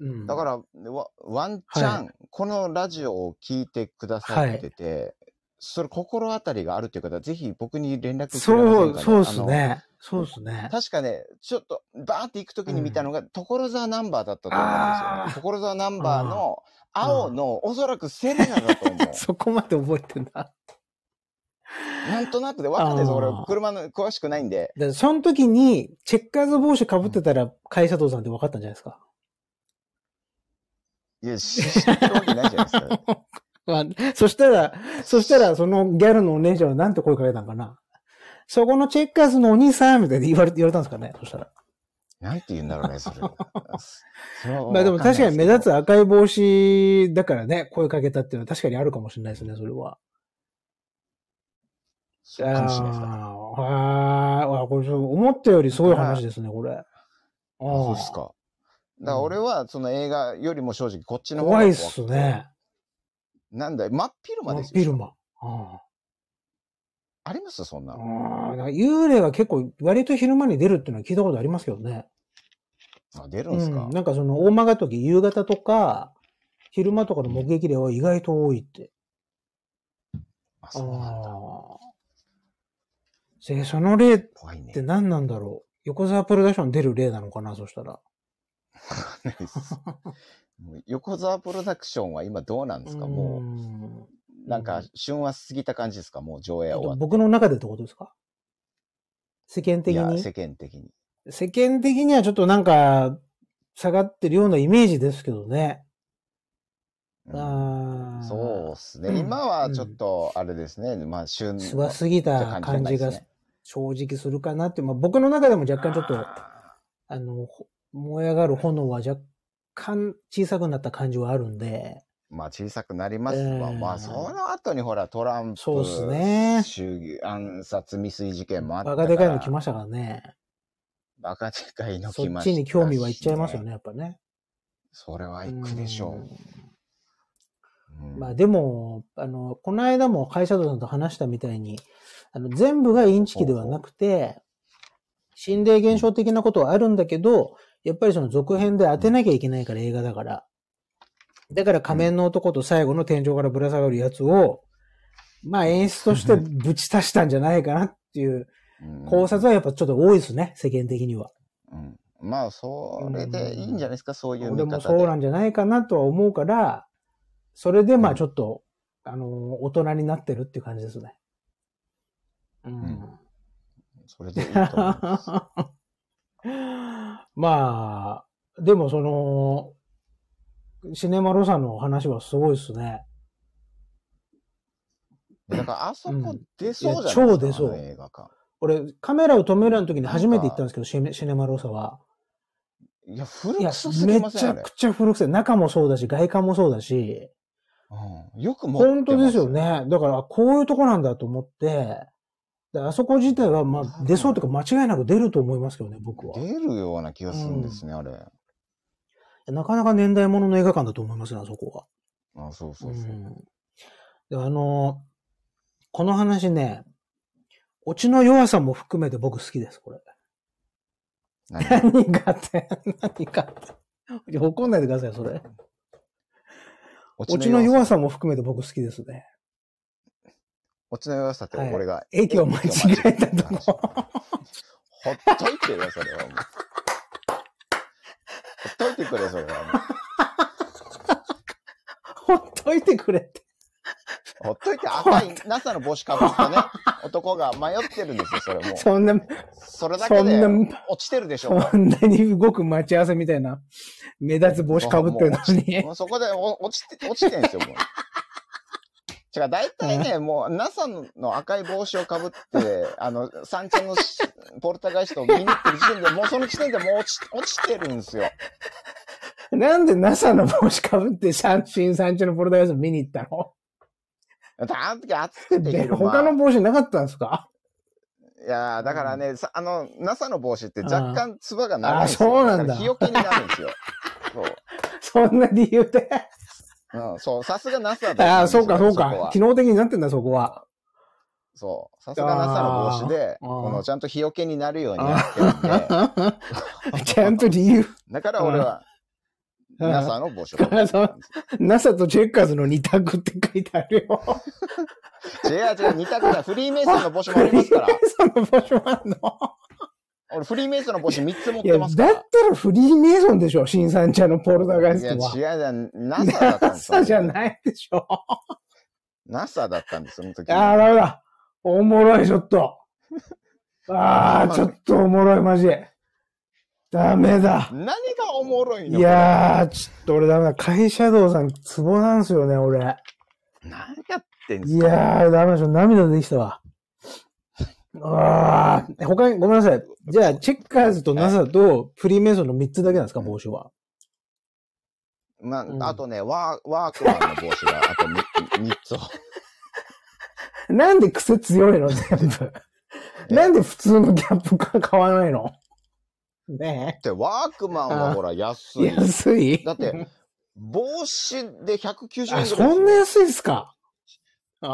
Speaker 1: うん。だから、
Speaker 2: ワワンチャン、はい、このラジオを聞いてくださってて、はい、それ心当たりがあるという方、ぜひ僕に連絡ください、そう、ですね。
Speaker 1: そうですね。
Speaker 2: 確かね、ちょっと、バーって行くときに見たのが、うん、所沢ナンバーだったと思うんですよ、ね。所沢ナンバーの、青の、おそらくセレナだと思う。
Speaker 1: そこまで覚えてんだ。
Speaker 2: なんとなくでわかんないで俺、車の詳しくないんで。
Speaker 1: でその時に、チェッカーズ帽子被ってたら、会社佐藤さんって分かったんじゃないですか。いや、知ってわ
Speaker 2: けないじゃないですか。
Speaker 1: まあ、そしたら、そしたら、そのギャルのお姉ちゃんはなんて声かけたんかな。そこのチェッカーズのお兄さんみたいに言われ言われたんですかね、そしたら。なんて言うんだろうね、それ。それまあでも確かに目立つ赤い帽子だからね、声かけたっていうのは確かにあるかもしれないですね、それは。かもしれないはい。これ、思ったよりすごい話ですね、これ。ああ、そうですか。
Speaker 2: だから俺は、その映画よりも正直、こっちの方が怖いっすね。
Speaker 1: なんだよ、真っ
Speaker 2: 昼間ですよ。真っ昼間。あありますそんな。あ
Speaker 1: 幽霊が結構、割と昼間に出るっていうのは聞いたことありますけどね。
Speaker 2: あ、出るんすか、う
Speaker 1: ん、なんかその、大曲が時、夕方とか、昼間とかの目撃例は意外と多いって。あ、そうなんだ。で、その例って何なんだろう。横沢プロダクション出る例なのかな、そしたら。横沢プロダ
Speaker 2: クションは今どうなんですかもう、なんか旬は過ぎた感じですかもう上映は終わ
Speaker 1: 僕の中でってことですか世間的に世間的に。世間的にはちょっとなんか下がってるようなイメージですけどね。
Speaker 2: うん、あそうですね。今はちょっと、あれですね。まあ、旬。すわすぎた感じが
Speaker 1: 正直するかなって、まあ、僕の中でも若干ちょっと、あの、燃え上がる炎は若干小さくなった感じはあるんで。まあ小さくなりますわ。えー、まあそ
Speaker 2: の後にほらトランプ、そうですね。襲暗殺未遂事件もあったから。バカでかいの来
Speaker 1: ましたからね。
Speaker 2: バカでかいの来ました、ね、そっちに興
Speaker 1: 味はいっちゃいますよね、やっぱね。それは行くでしょう。うまあでも、あの、この間も会社とさんと話したみたいに、あの、全部がインチキではなくて、心霊現象的なことはあるんだけど、やっぱりその続編で当てなきゃいけないから、映画だから。だから仮面の男と最後の天井からぶら下がるやつを、まあ演出としてぶち足したんじゃないかなっていう考察はやっぱちょっと多いですね、世間的には。う
Speaker 2: ん、まあ、それでいいんじゃないですか、そういう見方で。俺もそうなん
Speaker 1: じゃないかなとは思うから、それでまあちょっと、うん、あの、大人になってるっていう感じですね。うん。うん、それでいいと思います。まあ、でもその、シネマロさんのお話はすごいですね。だか
Speaker 2: らあそこ出そうじゃないですか、うん、超出
Speaker 1: そう。映画館。俺、カメラを止めるの時に初めて行ったんですけど、シネシネマロサは。いや、古くさすぎませんめちゃくちゃ古くせ中もそうだし、外観もそうだし、うん、よく持本当ですよね。だから、こういうとこなんだと思って、あそこ自体は、まあ、出そうというか、間違いなく出ると思いますけどね、僕は。出るような気がするんですね、うん、あれ。なかなか年代物の映画館だと思いますね、あそこは。あそうそうそう。うん、で、あの、この話ね、オチの弱さも含めて僕好きです、これ。何が って、何がって。怒んないでください、それ。落ちの弱さも含めて僕好きですね。落ちの弱さって俺が、影響を間違えたとこ。
Speaker 2: ほっといてよ、それは。ほっといてくれ、それは。
Speaker 1: ほっといてくれって。
Speaker 2: ほっといて赤い NASA の帽子かぶったね、男が迷ってるんですよ、それも。そんな、
Speaker 1: それだけで落
Speaker 2: ちてるでしょ。そんな
Speaker 1: に動く待ち合わせみたいな、目立つ帽子かぶってるのに。
Speaker 2: そこで落ちて、落ちてんですよ、もう。違う、大体ね、もう NASA の赤い帽子をかぶって、あの、三茶のポルタガイストを見に行ってる時点で、もうその時点でもう落ち落ちてるんですよ。
Speaker 1: なんで NASA の帽子かぶって三振三のポルタガイスト見に行ったの
Speaker 2: あの時暑くて他の
Speaker 1: 帽子なかったんですか
Speaker 2: いやだからね、あの、NASA の帽子って若干つばがないんですよ。あ、そうなんだ。日よけになるんですよ。そう。
Speaker 1: そんな理由で。
Speaker 2: うん、そう、さすが NASA だ。ああ、そうか、そうか。機
Speaker 1: 能的になってんだ、そこは。
Speaker 2: そう。さすが NASA の帽子で、この、ちゃんと日よけになるようになって ちゃんと理由。だから俺は、NASA の帽子をっ
Speaker 1: て NASA とチェッカーズの二択って書いてあるよ。
Speaker 2: 違う違う、二択だ。フリーメイソンの帽子もありますから。フリーメイソンの帽子もあるの俺、フリーメイソンの帽子3つ持ってますから。だ
Speaker 1: ったらフリーメイソンでしょ、新三んちゃんのポルダーガイストは。いや、違うじゃん、
Speaker 2: NASA だったんで
Speaker 1: す NASA じゃないでしょ。
Speaker 2: NASA だったんです、その時。ああ、
Speaker 1: ダメだ。おもろい、ちょっと。
Speaker 2: ああ、ちょっ
Speaker 1: とおもろい、マジで。ダメだ。
Speaker 2: 何がおもろいのいや
Speaker 1: ー、ちょっと俺ダメだ。会社道さん、ツボなんすよね、俺。
Speaker 2: 何やっ
Speaker 1: てんすかいやー、ダメでしょ。涙出てきたわ。ああ、他に、ごめんなさい。じゃあ、チェッカーズと NASA とフリーメイソンの3つだけなんですか、帽子は。
Speaker 2: まあ、あとね、ワー、ワークマンの帽子が、あと3つを。
Speaker 1: なんで癖強いの、全部。なんで普通のキャップか買わないの
Speaker 2: ねって、ワークマンはほら安い。安いだって、帽子で190円ぐらい。そんな安いですか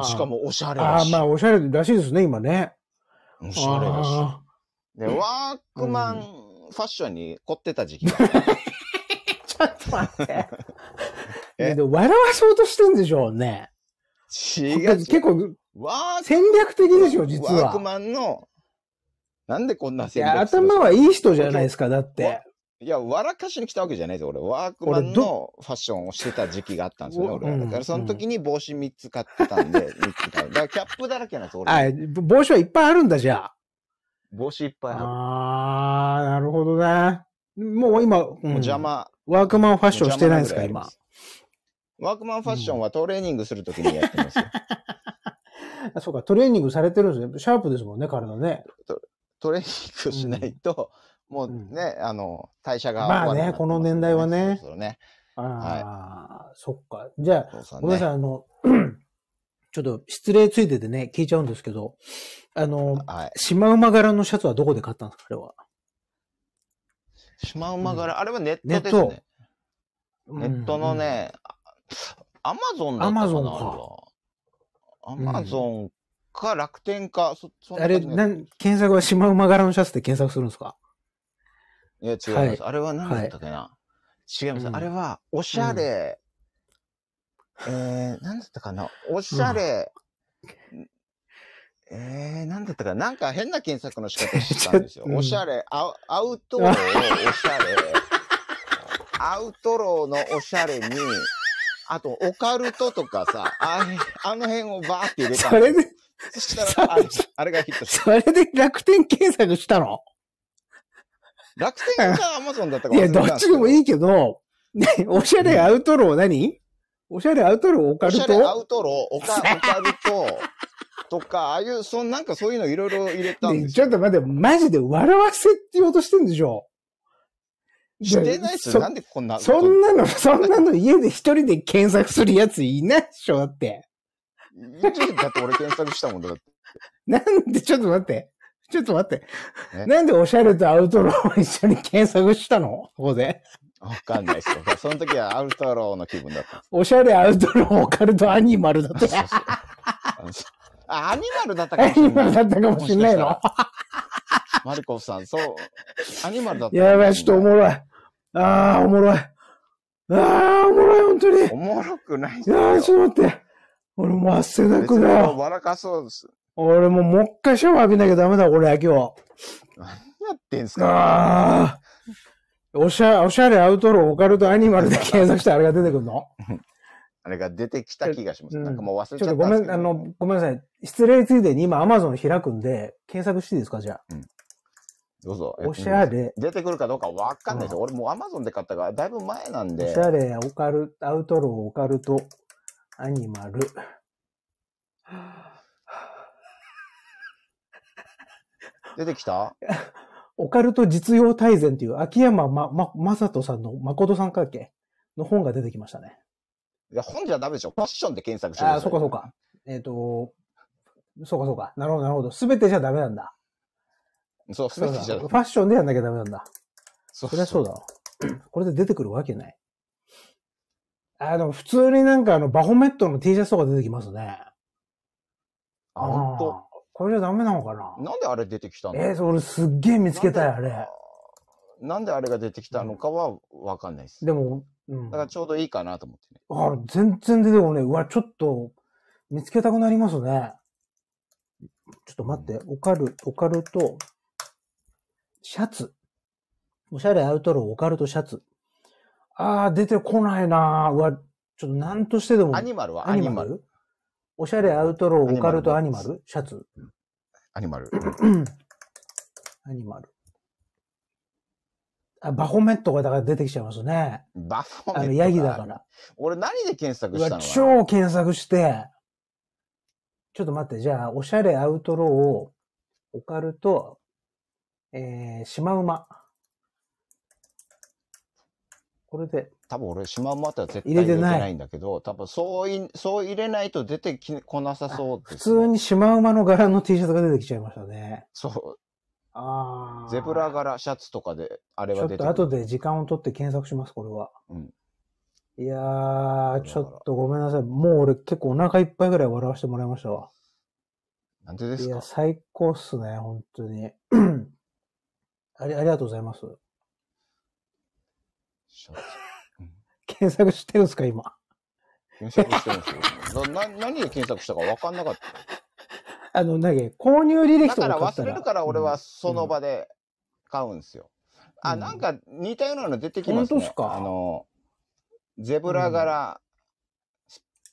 Speaker 2: しか。もおしゃれああ、まあ、
Speaker 1: おしゃれらしいですね、今ね。おしゃれだし。で、ワークマン
Speaker 2: ファッションに凝ってた時期 ちょっと待って。
Speaker 1: えで笑わそうとしてんでしょうね。違う。結構、戦略的でしょ、実は。ワークマンのなんでこんな戦いや、頭はいい人じゃないですか、だっ
Speaker 2: て。いや、笑かしに来たわけじゃないですよ、俺。ワークマンのファッションをしてた時期があったんですよね、俺は。だから、その時に帽子3つ買ってたんで、3 つ買う。だから、キャップだらけなんですよ、俺。はい、
Speaker 1: 帽子はいっぱいあるんだ、じゃあ。
Speaker 2: 帽子いっぱいある。
Speaker 1: あー、なるほどね。もう今、もう邪魔。ワークマンファッションしてないんですか、今。
Speaker 2: ワークマンファッションはトレーニングするときにやってますよ。
Speaker 1: あ そうか、トレーニングされてるんですね。シャープですもんね、体ね。トレーニングしないと、もうね、あの、代謝が、まあね、この年代はね。そうね。ああ、はい、そっか。じゃあ、ごめんなさい、あの、ちょっと失礼ついててね、聞いちゃうんですけど、あの、はい、シマウマ柄のシャツはどこで買ったんですか、あれは。
Speaker 2: シマウマ柄、あれはネットですね。
Speaker 1: ネットのね、
Speaker 2: アマゾンだったかな、アマゾンか。
Speaker 1: アマゾン
Speaker 2: か楽天か、そそあれ、な
Speaker 1: ん検索はシマウマ柄のシャツで検索するんですか
Speaker 2: いや、違います。はい、あれは何だったっけな、はい、違います。うん、あれは、おしゃれ、うん、えー、何だったかなおしゃれ、うん、えー、何だったかななんか変な検索の仕方したんですよ。うん、おしゃれ、アアウトローのおしゃれ、アウトローのおしゃれに、あと、オカルトとかさ、ああの辺をバーって入れたんですよ。そしたら、あれ、がヒットした。
Speaker 1: それで楽天検索したの楽天か
Speaker 2: アマゾンだったかいや、どっちで
Speaker 1: もいいけど、ね、おしゃれアウトロー何、おしゃれアウトローオカルトオシャレアウ
Speaker 2: トローオカオカルトとか、ああいう、そなんかそういうのいろいろ入れたんで
Speaker 1: す、ね、ちょっと待って、マジで笑わせって言おうとしてんでしょ
Speaker 2: してないっすよ。なんでこんな。そん
Speaker 1: なの、そんなの家で一人で検索するやついないっしょ、だって。
Speaker 2: だって俺検索したもんだって。
Speaker 1: なんで、ちょっと待って。ちょっと待って。なんでオシャレとアウトローを一緒に検索したのこ
Speaker 2: こで。わかんないっすよ。その時はアウトローの気分だった。
Speaker 1: おしゃれアウトロー、オカルト、アニマルだった。
Speaker 2: あ、アニマルだったかもしれない。アニマルだったかもしれないの。マリコさん、そう。アニマルだったや
Speaker 1: ばい、ちょっとおもろい。ああ、おもろい。あ
Speaker 2: あ、おもろい、本当に。おもろくないああ、ち
Speaker 1: ょっと待って。俺も忘汗だくだよ。
Speaker 2: 笑かそうです。
Speaker 1: 俺ももう一回シャワー浴びなきゃダメだ、俺れ、今日。何
Speaker 2: やってんすかああ。
Speaker 1: おしゃ、おしゃれアウトローオカルトアニマルで検索してあれが出てくるの
Speaker 2: あれが出てきた気がします。なんかもう忘れちゃったちょっとごめん、
Speaker 1: あの、ごめんなさい。失礼ついでに今アマゾン開くんで、検索していいですか、じゃあ。うん
Speaker 2: どうぞ。おしゃれ。出てくるかどうかわかんないですうん、俺もう Amazon で買ったから、だいぶ前なんで。おしゃ
Speaker 1: れ、オカル、アウトロー、オカルト、アニマル。出てきたオカルト実用大全ていう秋山ま、ま、正人さんの誠さん関係の本が出てきましたね。いや、
Speaker 2: 本じゃダメでしょ。ファッションで検索してる。あそうかそうか。
Speaker 1: えっ、ー、と、そうかそうか。なるほど、なるほど。すべてじゃダメなんだ。
Speaker 2: そう、すべてじゃダメ。
Speaker 1: ファッションでやんなきゃダメなんだ。そそりゃそうだろ。これで出てくるわけない。あの、普通になんかあの、バホメットの T シャツとか出てきますね。あ、ほ
Speaker 2: んと。こ
Speaker 1: れじゃダメなのかな
Speaker 2: なんであれ出てきたのえー、そ
Speaker 1: れすっげえ見つけたい、あれ。
Speaker 2: なんであれが出てきたのかはわかんないです。でも、うん、だからちょうどいいかなと思って
Speaker 1: ね。あ全然出てこない。うわ、ちょっと、見つけたくなりますね。ちょっと待って、オカル、オカルト、シャツ。おしゃれアウトローオカルトシャツ。ああ、出てこないなうわ、ちょっと何としてでも。アニマルはアニマルおしゃれアウトロー、オカルトアニマルシャツ。アニマル。アニマル。あ、バフォメットがだから出てきちゃいますね。バフォメットあの、ヤギだから。俺何で検
Speaker 2: 索したの超
Speaker 1: 検索して、ちょっと待って、じゃあ、おしゃれアウトロー、オカルト、えー、シマウマ。
Speaker 2: これで。多分俺、シマウマっは絶対入れてないんだけど、多分そうい、そう入れないと出てきこなさそう、ね、普
Speaker 1: 通にシマウマの柄の T シャツが出てきちゃいましたね。そう。
Speaker 2: ああ。ゼブラ柄シャツとかで、あれは出てちょっと後で
Speaker 1: 時間を取って検索します、これは。うん。いやー、ちょっとごめんなさい。もう俺結構お腹いっぱいぐらい笑わせてもらいましたわ。なんでですかいや、最高っすね、本当に。あり、ありがとうございます。検索してるんですか、今。
Speaker 2: 検索してるんですよ。な何で検索したか分かんなかった。
Speaker 1: あの、なげ、購入履歴とかだから忘れるか
Speaker 2: ら俺はその場で買うんですよ。
Speaker 1: うん、あ、なん
Speaker 2: か似たようなの出てきますね。本当かあの、ゼブラ柄、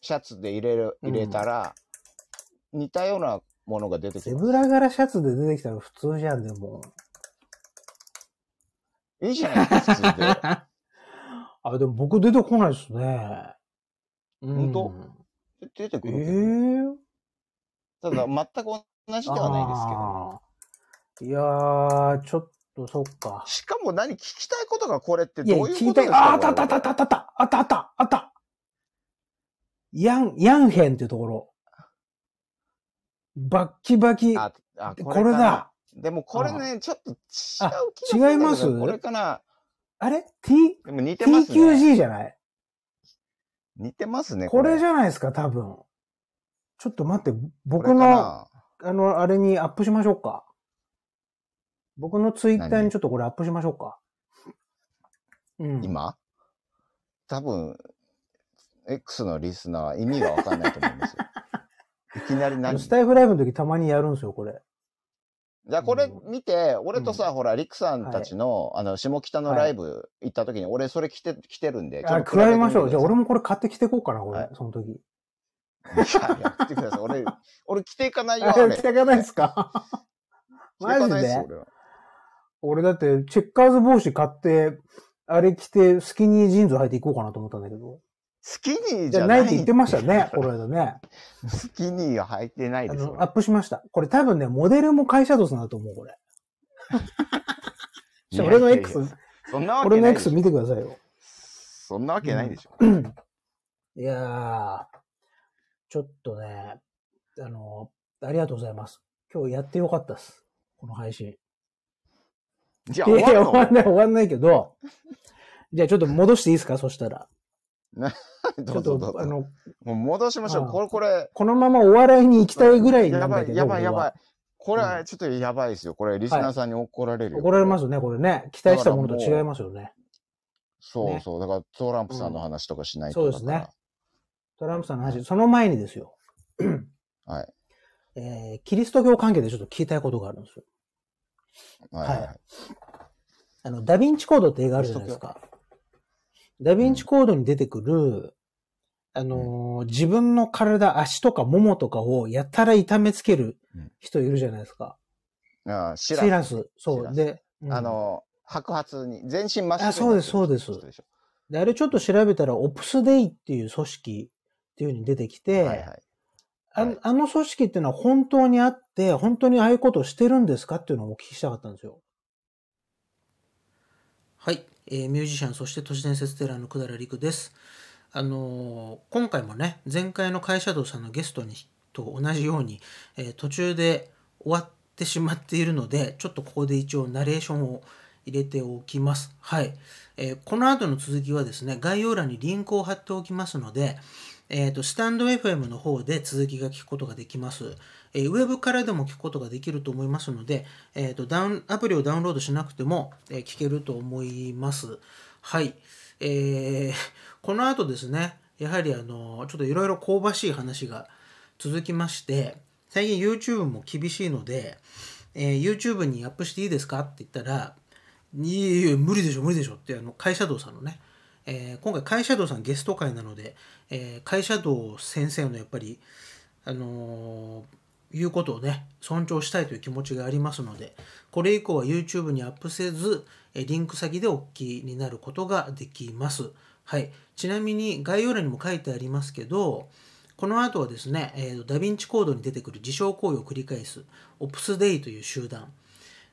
Speaker 2: シャツで入れる、入れたら、うん、似たようなものが出てきます。
Speaker 1: ゼブラ柄シャツで出てきたら普通じゃん、でも。
Speaker 2: いいじゃないですか、普通
Speaker 1: で。あ、でも僕出てこないですね。本当、うん、出てくるええー、ただ、全く
Speaker 2: 同じではない
Speaker 1: ですけど。いやー、ちょっと、そっか。しかも何聞
Speaker 2: きたいことがこれってどういうことですかあったあったあっ
Speaker 1: たあったあったあったあったあったヤン、ヤンヘっていうところ。バッキバキ。あ、あこれこれだ。
Speaker 2: でもこれね、ちょっと違う気がする。違いますこれかな。
Speaker 1: あれ ?T、でも似てますね。TQG じゃない似てますね。これじゃないですか、多分。ちょっと待って、僕の、あの、あれにアップしましょうか。僕のツイッターにちょっとこれアップしましょうか。うん、今多分、X
Speaker 2: のリスナー意味がわかんないと思いますよ。いきなり何スタイフライブの時たまにやるんですよ、これ。じゃこれ見て、うん、俺とさ、ほら、リクさんたちの、はい、あの、下北のライブ行った時に、俺それ着て、着てるんで。あ、比べましょう。
Speaker 1: じゃあ俺もこれ買って着てこうかな、俺、はい、その時。いや、やってください。俺、
Speaker 2: 俺着ていかないよ。着ていかないです
Speaker 1: か マジで俺だって、チェッカーズ帽子買って、あれ着て、スキニージーンズ履いていこうかなと思ったんだけど。
Speaker 2: スキニーじゃないって言って
Speaker 1: ましたね、この間ね。スキニーは履いてないですよ、アップしました。これ多分ね、モデルも会社とスなんだと思う、これ。俺の X、
Speaker 2: そんなわけない俺の X
Speaker 1: 見てくださいよ。そ
Speaker 2: んなわけないでしょ。うん、
Speaker 1: いやー、ちょっとね、あの、ありがとうございます。今日やってよかったっす。この配信。
Speaker 2: じゃあ終わん
Speaker 1: ない、終わんないけど、じゃあちょっと戻していいですか、そしたら。ちあの、もう戻
Speaker 2: しましょう。これ、これ。
Speaker 1: このままお笑いに行きたいぐらいやばい、やばい、やばい。
Speaker 2: これ、はちょっとやばいですよ。これ、リスナーさんに怒られるよ、はい、
Speaker 1: 怒られますよね、これね。期待したものと違いますよ
Speaker 2: ね。そうそう。だから、トランプさんの話とかしないと、うん、
Speaker 1: そうですね。トランプさんの話、その前にですよ。はい。えー、キリスト教関係でちょっと聞いたいことがあるんですよ。はい、はい、はい。あの、ダヴィンチコードって映画あるじゃないですか。ダヴィンチコードに出てくる、あのー、自分の体、足とかももとかをやたら痛めつける人いるじゃないですか。ああ、シラシラス。そう。で、うん、あの、白髪に、全身真っ白あ、そうです、そうです。で、あれちょっと調べたら、オプスデイっていう組織っていうふうに出てきて、はいはいあ、はい、あの組織っていうのは本当にあって、本当にああいうことをしてるんですかっていうのをお聞きしたかったんですよ。はい。えー、ミュージシャンそして都市伝説テラーの百良陸です。あのー、今回もね前回の会社道さんのゲストにと同じように、えー、途中で終わってしまっているのでちょっとここで一応ナレーションを入れておきます。はい、えー、この後の続きはですね概要欄にリンクを貼っておきますので、えっ、ー、と、スタンド FM の方で続きが聞くことができます。えー、ウェブからでも聞くことができると思いますので、えっ、ー、と、ダウン、アプリをダウンロードしなくても、え聞けると思います。はい。えー、この後ですね、やはりあの、ちょっといろいろ香ばしい話が続きまして、最近 YouTube も厳しいので、え YouTube にアップしていいですかって言ったら、いえいえ、無理でしょ、無理でしょって、あの、会社道さんのね、えー、今回、会社道さんゲスト会なので、えー、カイ先生のやっぱり、あのー、言うことをね、尊重したいという気持ちがありますので、これ以降は YouTube にアップせず、えリンク先でお聞きになることができます。はい。ちなみに概要欄にも書いてありますけど、この後はですね、えー、ダヴィンチコードに出てくる事象行為を繰り返す、オプスデイという集団、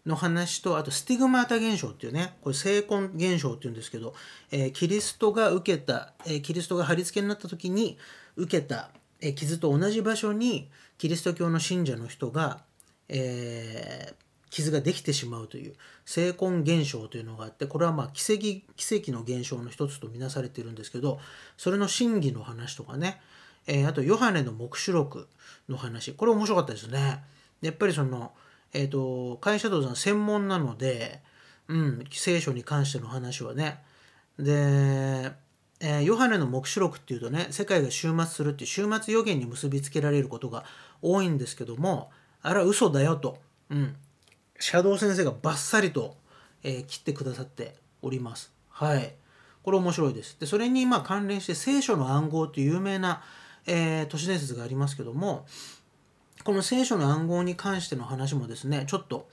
Speaker 1: の話とあとスティグマータ現象っていうねこれ聖婚現象っていうんですけど、えー、キリストが受けた、えー、キリストが貼り付けになった時に受けた、えー、傷と同じ場所にキリスト教の信者の人が、え傷ができてしまうという聖婚現象というのがあってこれはまあ奇跡奇跡の現象の一つとみなされているんですけどそれの真偽の話とかね、えあとヨハネの黙示録の話これ面白かったですね。やっぱりそのえっ、ー、と、会社道さん専門なので、うん、聖書に関しての話はね。で、えー、ヨハネの黙示録っていうとね、世界が終末するっていう終末予言に結びつけられることが多いんですけども、あれは嘘だよと、うん、シャドウ先生がバッサリと、えー、切ってくださっております。はい。これ面白いです。で、それにまあ関連して聖書の暗号っていう有名な、えー、都市伝説がありますけども、この聖書の暗号に関しての話もですね、ちょっと、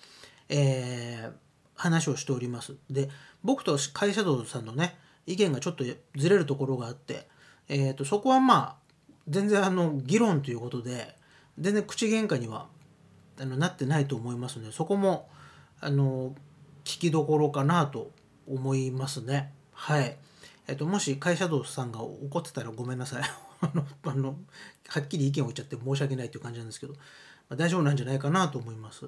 Speaker 1: えー、話をしております。で、僕と会社道さんのね、意見がちょっとずれるところがあって、えーと、そこはまあ、全然あの議論ということで、全然口喧嘩にはあのなってないと思いますので、そこも、あの、聞きどころかなと思いますね。はい。えっ、ー、と、もし会社道さんが怒ってたらごめんなさい。あの、はっきり意見を言っちゃって申し訳ないという感じなんですけど、まあ、大丈夫なんじゃないかなと思います。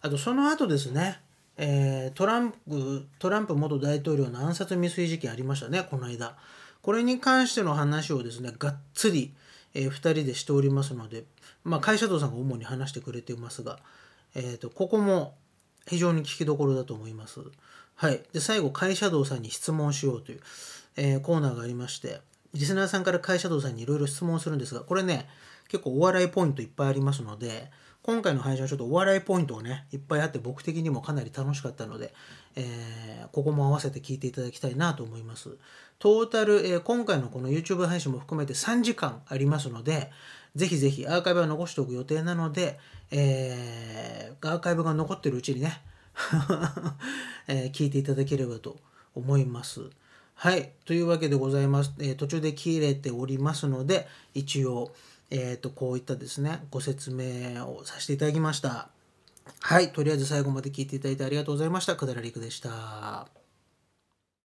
Speaker 1: あとその後ですね、えー、トランプトランプ元大統領の暗殺未遂事件ありましたね、この間。これに関しての話をですね、がっつり、えー、2人でしておりますので、まあ、会社長さんが主に話してくれていますが、えーと、ここも非常に聞きどころだと思います。はい、で最後、会社道さんに質問しようという、えー、コーナーがありまして、リスナーさんから会社道さんにいろいろ質問するんですが、これね、結構お笑いポイントいっぱいありますので、今回の配信はちょっとお笑いポイントをね、いっぱいあって僕的にもかなり楽しかったので、えー、ここも合わせて聞いていただきたいなと思います。トータル、えー、今回のこの YouTube 配信も含めて3時間ありますので、ぜひぜひアーカイブは残しておく予定なので、えー、アーカイブが残ってるうちにね、えー、聞いていただければと思います。はい。というわけでございます。えー、途中で切れておりますので、一応、えっ、ー、と、こういったですね、ご説明をさせていただきました。はい。とりあえず最後まで聞いていただいてありがとうございました。くだらりくでした。